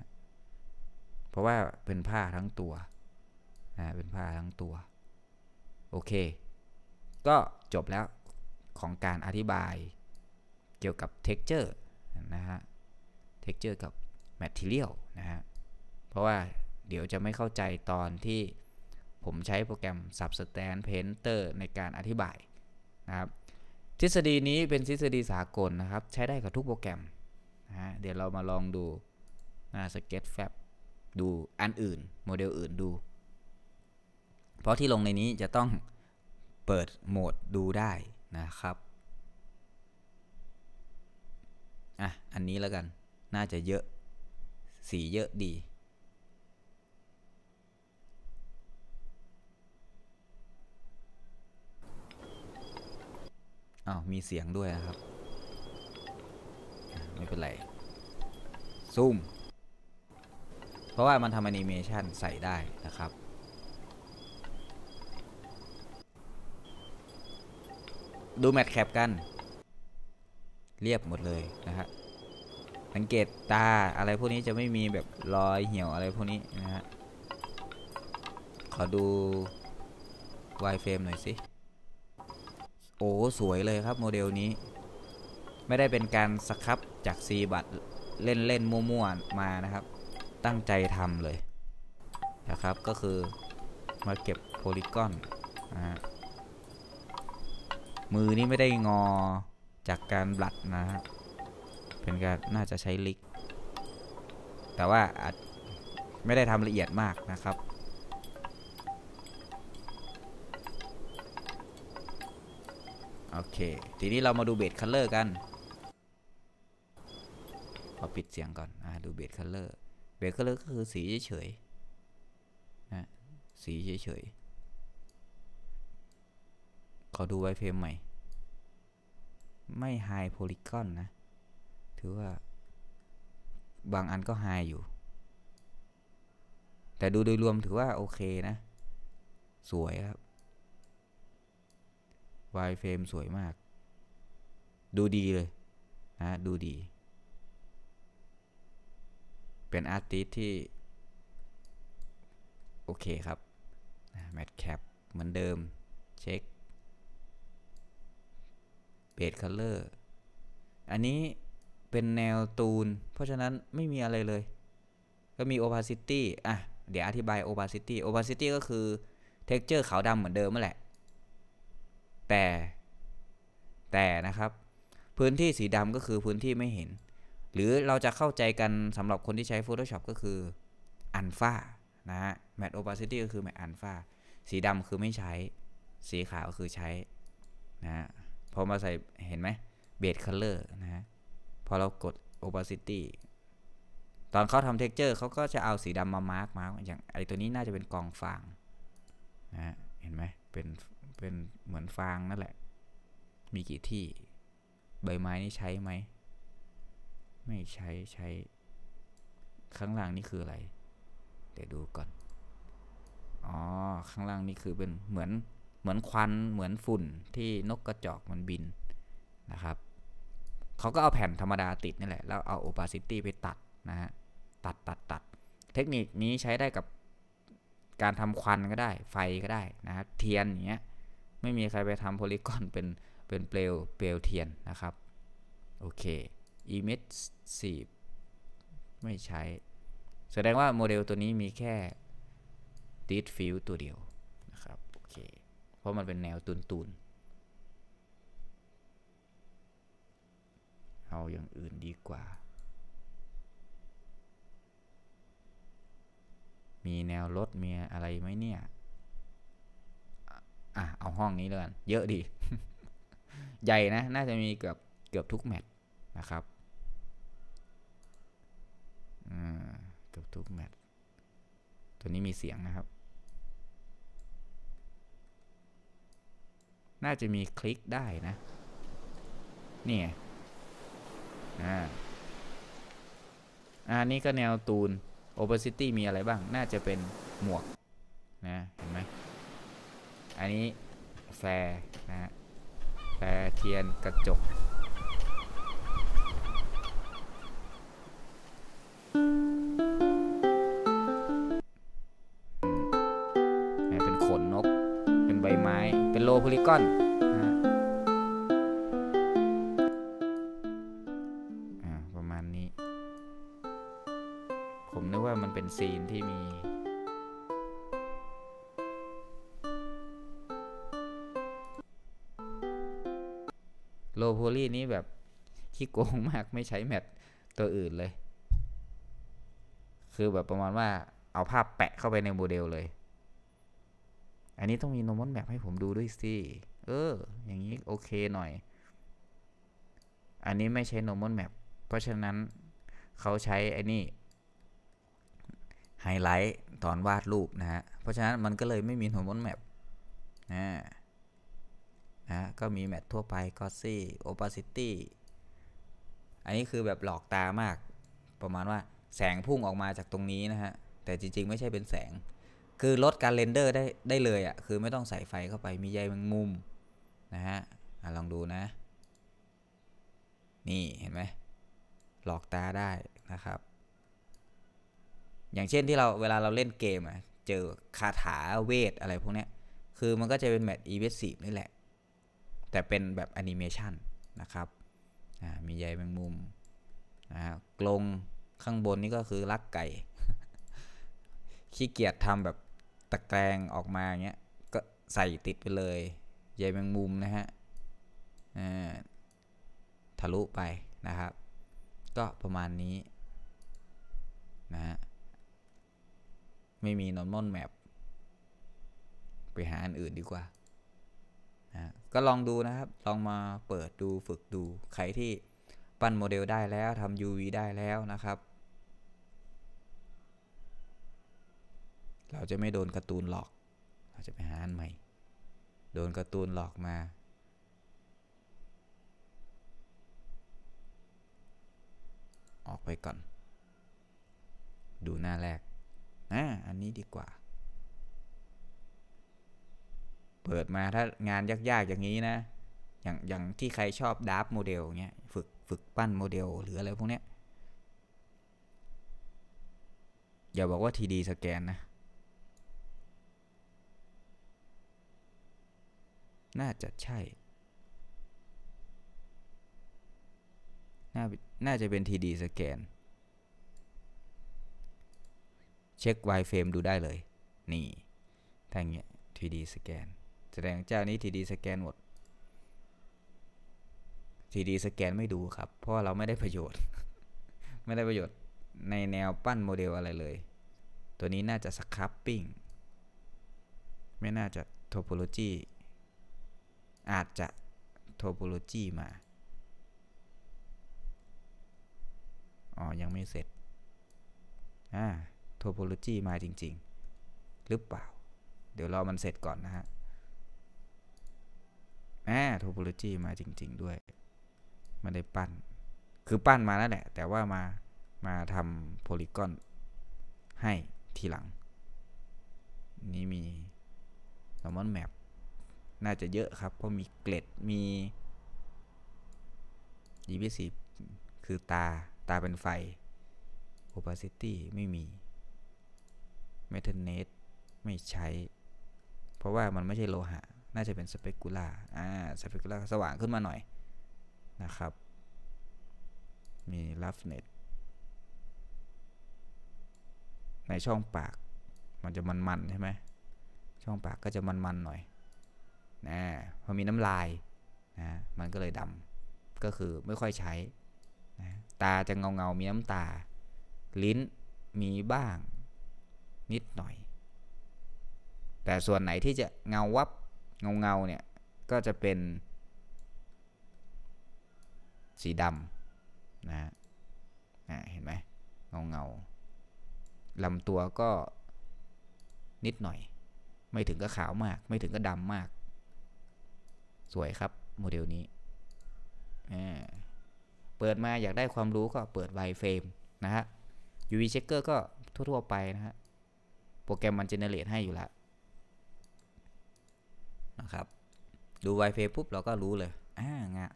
เพราะว่าเป็นผ้าทั้งตัวนะเป็นผ้าทั้งตัว โอเค ก็จบแล้วของการอธิบายเกี่ยวกับ เท็กเจอร์ นะฮะ เท็กเจอร์ กับ แมทเทียลนะฮะเพราะว่าเดี๋ยวจะไม่เข้าใจตอนที่ผมใช้โปรแกรม Substance Painter ในการอธิบายนะครับทฤษฎีนี้เป็นทฤษฎีสากลนะครับ ใช้ได้กับทุกโปรแกรมนะฮะเดี๋ยวเรามาลองดูนะสเก็ตแฟบดูอันอื่นโมเดลอื่นดู เพราะที่ลงในนี้จะต้องเปิดโหมดดูได้นะครับ อ่ะ อันนี้แล้วกันน่าจะเยอะสีเยอะดี อ้าว มีเสียงด้วยนะครับ ไม่เป็นไร ซูม เพราะว่ามันทำแอนิเมชันใส่ได้นะครับ ดูแมตแคปกัน เรียบหมดเลยนะฮะสังเกตตาอะไรพวกนี้จะไม่มีแบบรอยเหี่ยวอะไรพวก นี้ นะฮะขอดูวายเฟรมหน่อย สิ โอ้สวยเลยครับ โมเดลนี้ ไม่ได้เป็นการสครับจากซีบัตเล่นเล่นมั่ว ๆ มานะครับ ตั้งใจทำเลยนะครับ ก็คือมาเก็บโพลิกอนนะมือนี้ไม่ได้งอจากการบลัด นะัะนก็น่าจะใช้ลิก แต่ว่าอาจไม่ได้ทำละเอียดมากนะครับ โอเค ที นี้เรามาดูเบสคัลเลอร์ กันเราปิดเสียงก่อนอดู เบสคัลเลอร์ เบสคัลเลอร์ก็คือสี เฉยๆนะ สี เฉยๆขอดูไวเฟรมใหม่ ไม่ ไฮ โพลิกอนนะถือว่า บางอันก็หายอยู่ แต่ดูโดยรวมถือว่า โอเค นะ สวยครับวายเฟรมสวยมาก ดู ดี เลยนะดู ดี เป็นอาร์ติสที่ โอเค ครับแมทแคปเหมือนเดิม เช็คเบดคัลเลอร์อันนี้เป็นแนว ตูน เพราะฉะนั้นไม่มีอะไรเลย ก็มี opacity อ่ะ เดี๋ยว อธิบาย opacity opacity ก็คือ texture ขาวดำเหมือนเดิม่แหละ แต่ แต่นะครับ พื้นที่สีดำก็คือพื้นที่ไม่เห็น หรือเราจะเข้าใจกันสำหรับคนที่ใช้ Photoshop ก็คือ อันฟ้านะฮะ matte opacity ก็คือ matte อันฟ้าสีดำคือไม่ใช้ สีขาวคือใช้นะฮะพอมาใส่เห็นไหมเบดคัลเลอร์นะฮะพอเรากด opacity ตอนเขาทำ texture เขาก็จะเอาสีดำมา mark มาอย่างไอตัวนี้น่าจะเป็นกองฟางนะเห็นไหมเป็น เป็นเหมือนฟางนั่นแหละ มีกี่ที่ ใบไม้นี่ใช้ไหม ไม่ใช้ ใช้ ข้างล่างนี่คืออะไร เดี๋ยวดูก่อน อ๋อ ข้างล่างนี่คือเป็นเหมือน เหมือนควัน เหมือนฝุ่นที่นกกระจอกมันบิน นะครับเขา ก็ เอา แผ่นธรรมดาติด นี่ แหละ แล้ว เอา opacity ไป ตัด นะฮะ ตัดตัด ตัด เทคนิคนี้ใช้ได้กับการทำควันก็ได้ ไฟก็ได้ นะฮะ เทียน อย่างเงี้ย ไม่มีใครไปทำโพลีกอนเป็นเป็น เปลวเปลวเทียนนะครับ โอเค e m i ิ s i ีไม่ใช้ แสดงว่าโมเดลตัวนี้มีแค่ติดฟิวตัวเดียวนะครับ โอเค เพราะมันเป็นแนวตุนๆเอาอย่างอื่นดีกว่า มีแนว รถมีอะไรไหมเนี่ย อ่ะ เอาห้องนี้เลยกัน เยอะดี ใหญ่ นะ น่าจะมีเกือบ เกือบ ทุกแมตช์นะครับ เกือบทุก แมตช์ตัวนี้มีเสียงนะครับ น่าจะมีคลิกได้นะ นี่อ่าันนี้ก็แนวตูน opacity มีอะไรบ้าง น่าจะเป็นหมวกนะเห็นไหมอัน นี้ แฟร์นะแฟร์เทียนกระจก เป็นขนนกเป็นใบไม้เป็นโลพลิกอนนี้แบบขี้โกงมากไม่ใช้ แมทตัวอื่นเลย คือแบบประมาณว่าเอาภาพแปะเข้าไปในโมเดลเลย อันนี้ต้องมีโนมอนแมปให้ผมดูด้วย สิ เออ อย่างนี้ โอเค หน่อย อัน นี้ไม่ใช้โนมอนแมปเพราะฉะนั้นเขาใช้ ไอ้ นี่ไฮไลท์ตอนวาดรูปนะฮะเพราะฉะนั้นมันก็เลยไม่มีโนมอนแมปนะนะก็มี แมททั่วไป ก็ ซี่โอปาซิตี้ อันนี้คือแบบ หลอกตามาก ประมาณว่าแสงพุ่งออกมาจากตรงนี้ นะ ฮะ แต่จริง ๆ ไม่ใช่เป็นแสง คือลดการเรนเดอร์ได้ ได้ เลยอะ่ะ คือไม่ต้องใส่ไฟเข้าไปมีใยแมงมุมนะฮะอลองดูนะ นี่ เห็นไหมหลอกตาได้นะครับ อย่างเช่นที่เราเวลาเราเล่นเกมอะ่ะเจอคาถาเวทอะไรพวกเนี้ยคือมันก็จะเป็นแมทอีเวสซีนี่แหละแต่ เป็นแบบแอนิเมชันนะ ครับ มีใยแมงมุมนะกลงข้างบน นี่ก็คือลักไก่ ขี้เกียจทำแบบตะแกรงออกมาเงี้ย ก็ ใส่ติด ไปเลย ใยแมงมุมนะ ฮะทะลุไปนะครับ ก็ประมาณนี้ นะฮะไม่มี นอนมอนแมป ไป หาอันอื่น ดีกว่าะก็ลองดูนะครับ ลองมาเปิดดูฝึกดู ใครที่ปั้นโมเดลได้แล้วทำ UV ได้แล้วนะครับ เราจะไม่โดนการ์ตูน หลอก เราจะไปหา อันใหม่ โดนการ์ตูน หลอกมา ออกไปก่อน ดูหน้าแรกอ่า อันนี้ดีกว่าเปิด มา ถ้างานยากๆ อย่าง นี้นะ อย่างอย่างที่ใครชอบดับโมเดลเงี้ยฝึก ฝึกปั้น โมเดล หรืออะไรพวก เนี้ย อย่าบอกว่าทีดีสแกนนะ น่าจะใช่ น่าน่าจะเป็นทีดีสแกน เช็คไวเฟรมดูได้เลย นี่ถ้าอย่างเงี้ยทีดีสแกนแสดงเจ้านี้ ทีดีสแกนหมด ทีดีสแกนไม่ดูครับ เพราะเราไม่ได้ประโยชน์ ไม่ได้ประโยชน์ ในแนวปั้นโมเดลอะไรเลย ตัวนี้น่าจะสครับปิ้งไม่น่าจะโทโพโลจีอาจจะโทโพโลจีมา อ๋อ ยังไม่เสร็จ อ่าโทโพโลจีมาจริงๆ หรือเปล่า เดี๋ยวรอมันเสร็จก่อนนะฮะอ่โทโพ o l จี y มาจริงๆด้วยไม่ได้ ปั้นคือ ปั้นมา แล้ว แหละ แต่ว่ามา มาทำโพลีกอนให้ทีหลัง นี่มีสมอนแมปน่าจะเยอะ ครับเพราะมี เกล็ดมีี b c คือตาตาเป็นไฟ opacity ไม่มี m e t a n เ t e ไม่ใช้ เพราะว่ามันไม่ใช่ โลหะน่าจะเป็นสเปกุล่าอ่า สเปกุล่าสว่างขึ้นมาหน่อยนะครับ มีลัฟเน็ต ในช่องปากมันจะมันๆใช่ไหม ช่องปากก็จะมันๆหน่อยนะพอมีน้ำลาย นะ มันก็เลยดำ ก็คือไม่ค่อยใช้นะตาจะเงาเงามีน้ำตา ลิ้นมีบ้างนิดหน่อย แต่ส่วนไหนที่จะเงาวับเงาเงาเนี่ย ก็จะเป็นสีดำนะฮะเห็นไหมเงาเงาลำตัวก็นิดหน่อย ไม่ถึงก็ขาวมาก ไม่ถึงก็ดำมาก สวย ครับ โมเดล นี้ เปิดมาอยากได้ความรู้ก็เปิดไวเฟรมนะ ฮะ UV checker ก็ทั่ว ๆ ไป นะ ฮะ โปรแกรม มันเจเนเรตให้อยู่แล้วนะครับ ดูไวเฟปุ๊บเราก็รู้เลยอ่างาน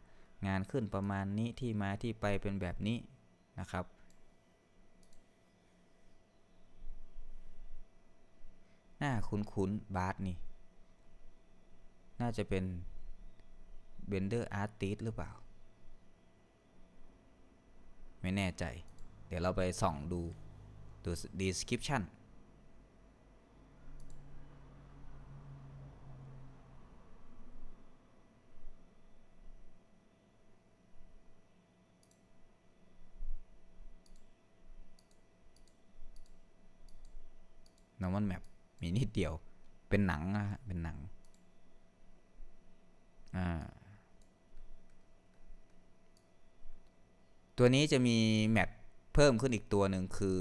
งานขึ้นประมาณนี้ที่มาที่ไปเป็นแบบนี้นะครับ หน้าคุ้นๆบาร์สนี่น่าจะเป็นเบนเดอร์ อาร์ติสหรือ เปล่า ไม่แน่ใจ เดี๋ยวเราไปส่อง ดูดู description น o r ม a นแม p มี นิดเดียวเป็นหนังนะฮะเป็นหนังตัวนี้จะมี แมท เพิ่มขึ้นอีกตัวหนึ่งคือ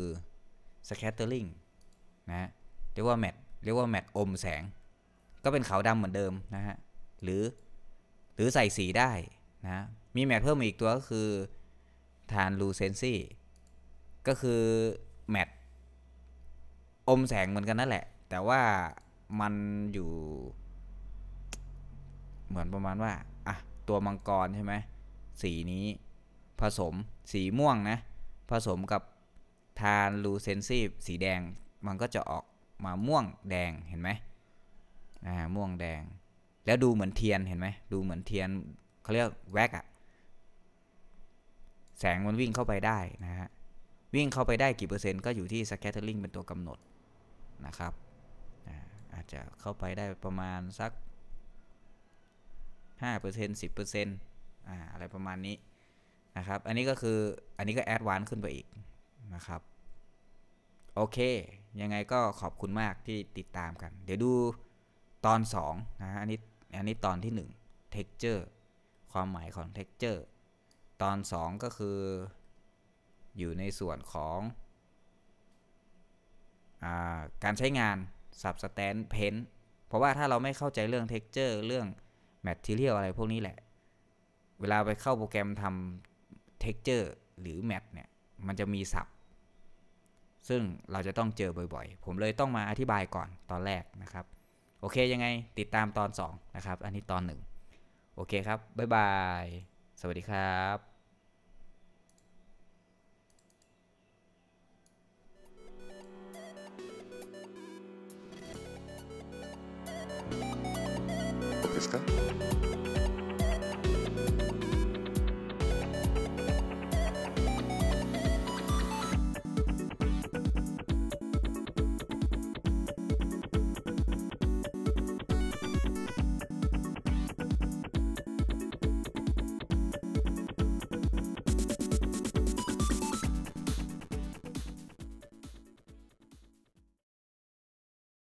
scattering นะเรียกว่า แมท เรียกว่า แมท อม แสง ก็เป็น ขาวดำเหมือนเดิม นะฮะ หรือ หรือใส่สีได้ นะ มี แมท เพิ่มอีกตัวก็คือทานลูเซนซี่ก็คือ แมทอมแสงเหมือนกันนั่นแหละแต่ว่ามันอยู่เหมือนประมาณว่าอ่ะตัวมังกรใช่ไหมสีนี้ผสมสีม่วงนะผสมกับทานลูเซนซีสีแดงมันก็จะออกมาม่วงแดงเห็นไหมอ่าม่วงแดงแล้วดูเหมือนเทียนเห็นไหมดูเหมือนเทียนเขาเรียกแวกอะแสงมันวิ่งเข้าไปได้นะฮะวิ่งเข้าไปได้กี่เปอร์เซ็นต์ก็อยู่ที่สแคตเตอร์ลิงเป็นตัวกำหนดนะครับอาจจะเข้าไปได้ประมาณ สัก 5% 10%อาอะไร ประมาณนี้ นะครับ อันนี้ก็คืออันนี้ก็แอดวานซ์ขึ้นไปอีก นะครับ โอเคยังไงก็ขอบคุณมากที่ติดตามกัน เดี๋ยวดูตอน 2 นะอันนี้อันนี้ตอนที่1 texture ความหมายของ texture ตอน 2 ก็คือ อยู่ในส่วนของการใช้งาน sub s t a n เ paint เพราะว่าถ้าเราไม่เข้าใจเรื่อง texture เรื่อง material อะไรพวกนี้แหละ เวลาไปเข้าโปรแกรมทำ texture หรือ m a ทเนี่ย มันจะมีสับ ซึ่งเราจะต้องเจอบ่อยๆ ผมเลยต้องมาอธิบายก่อนตอนแรกนะครับ โอเคยังไงติดตามตอน 2 นะครับ อันนี้ตอน 1 โอเคครับ บ๊ายบาย สวัสดีครับですか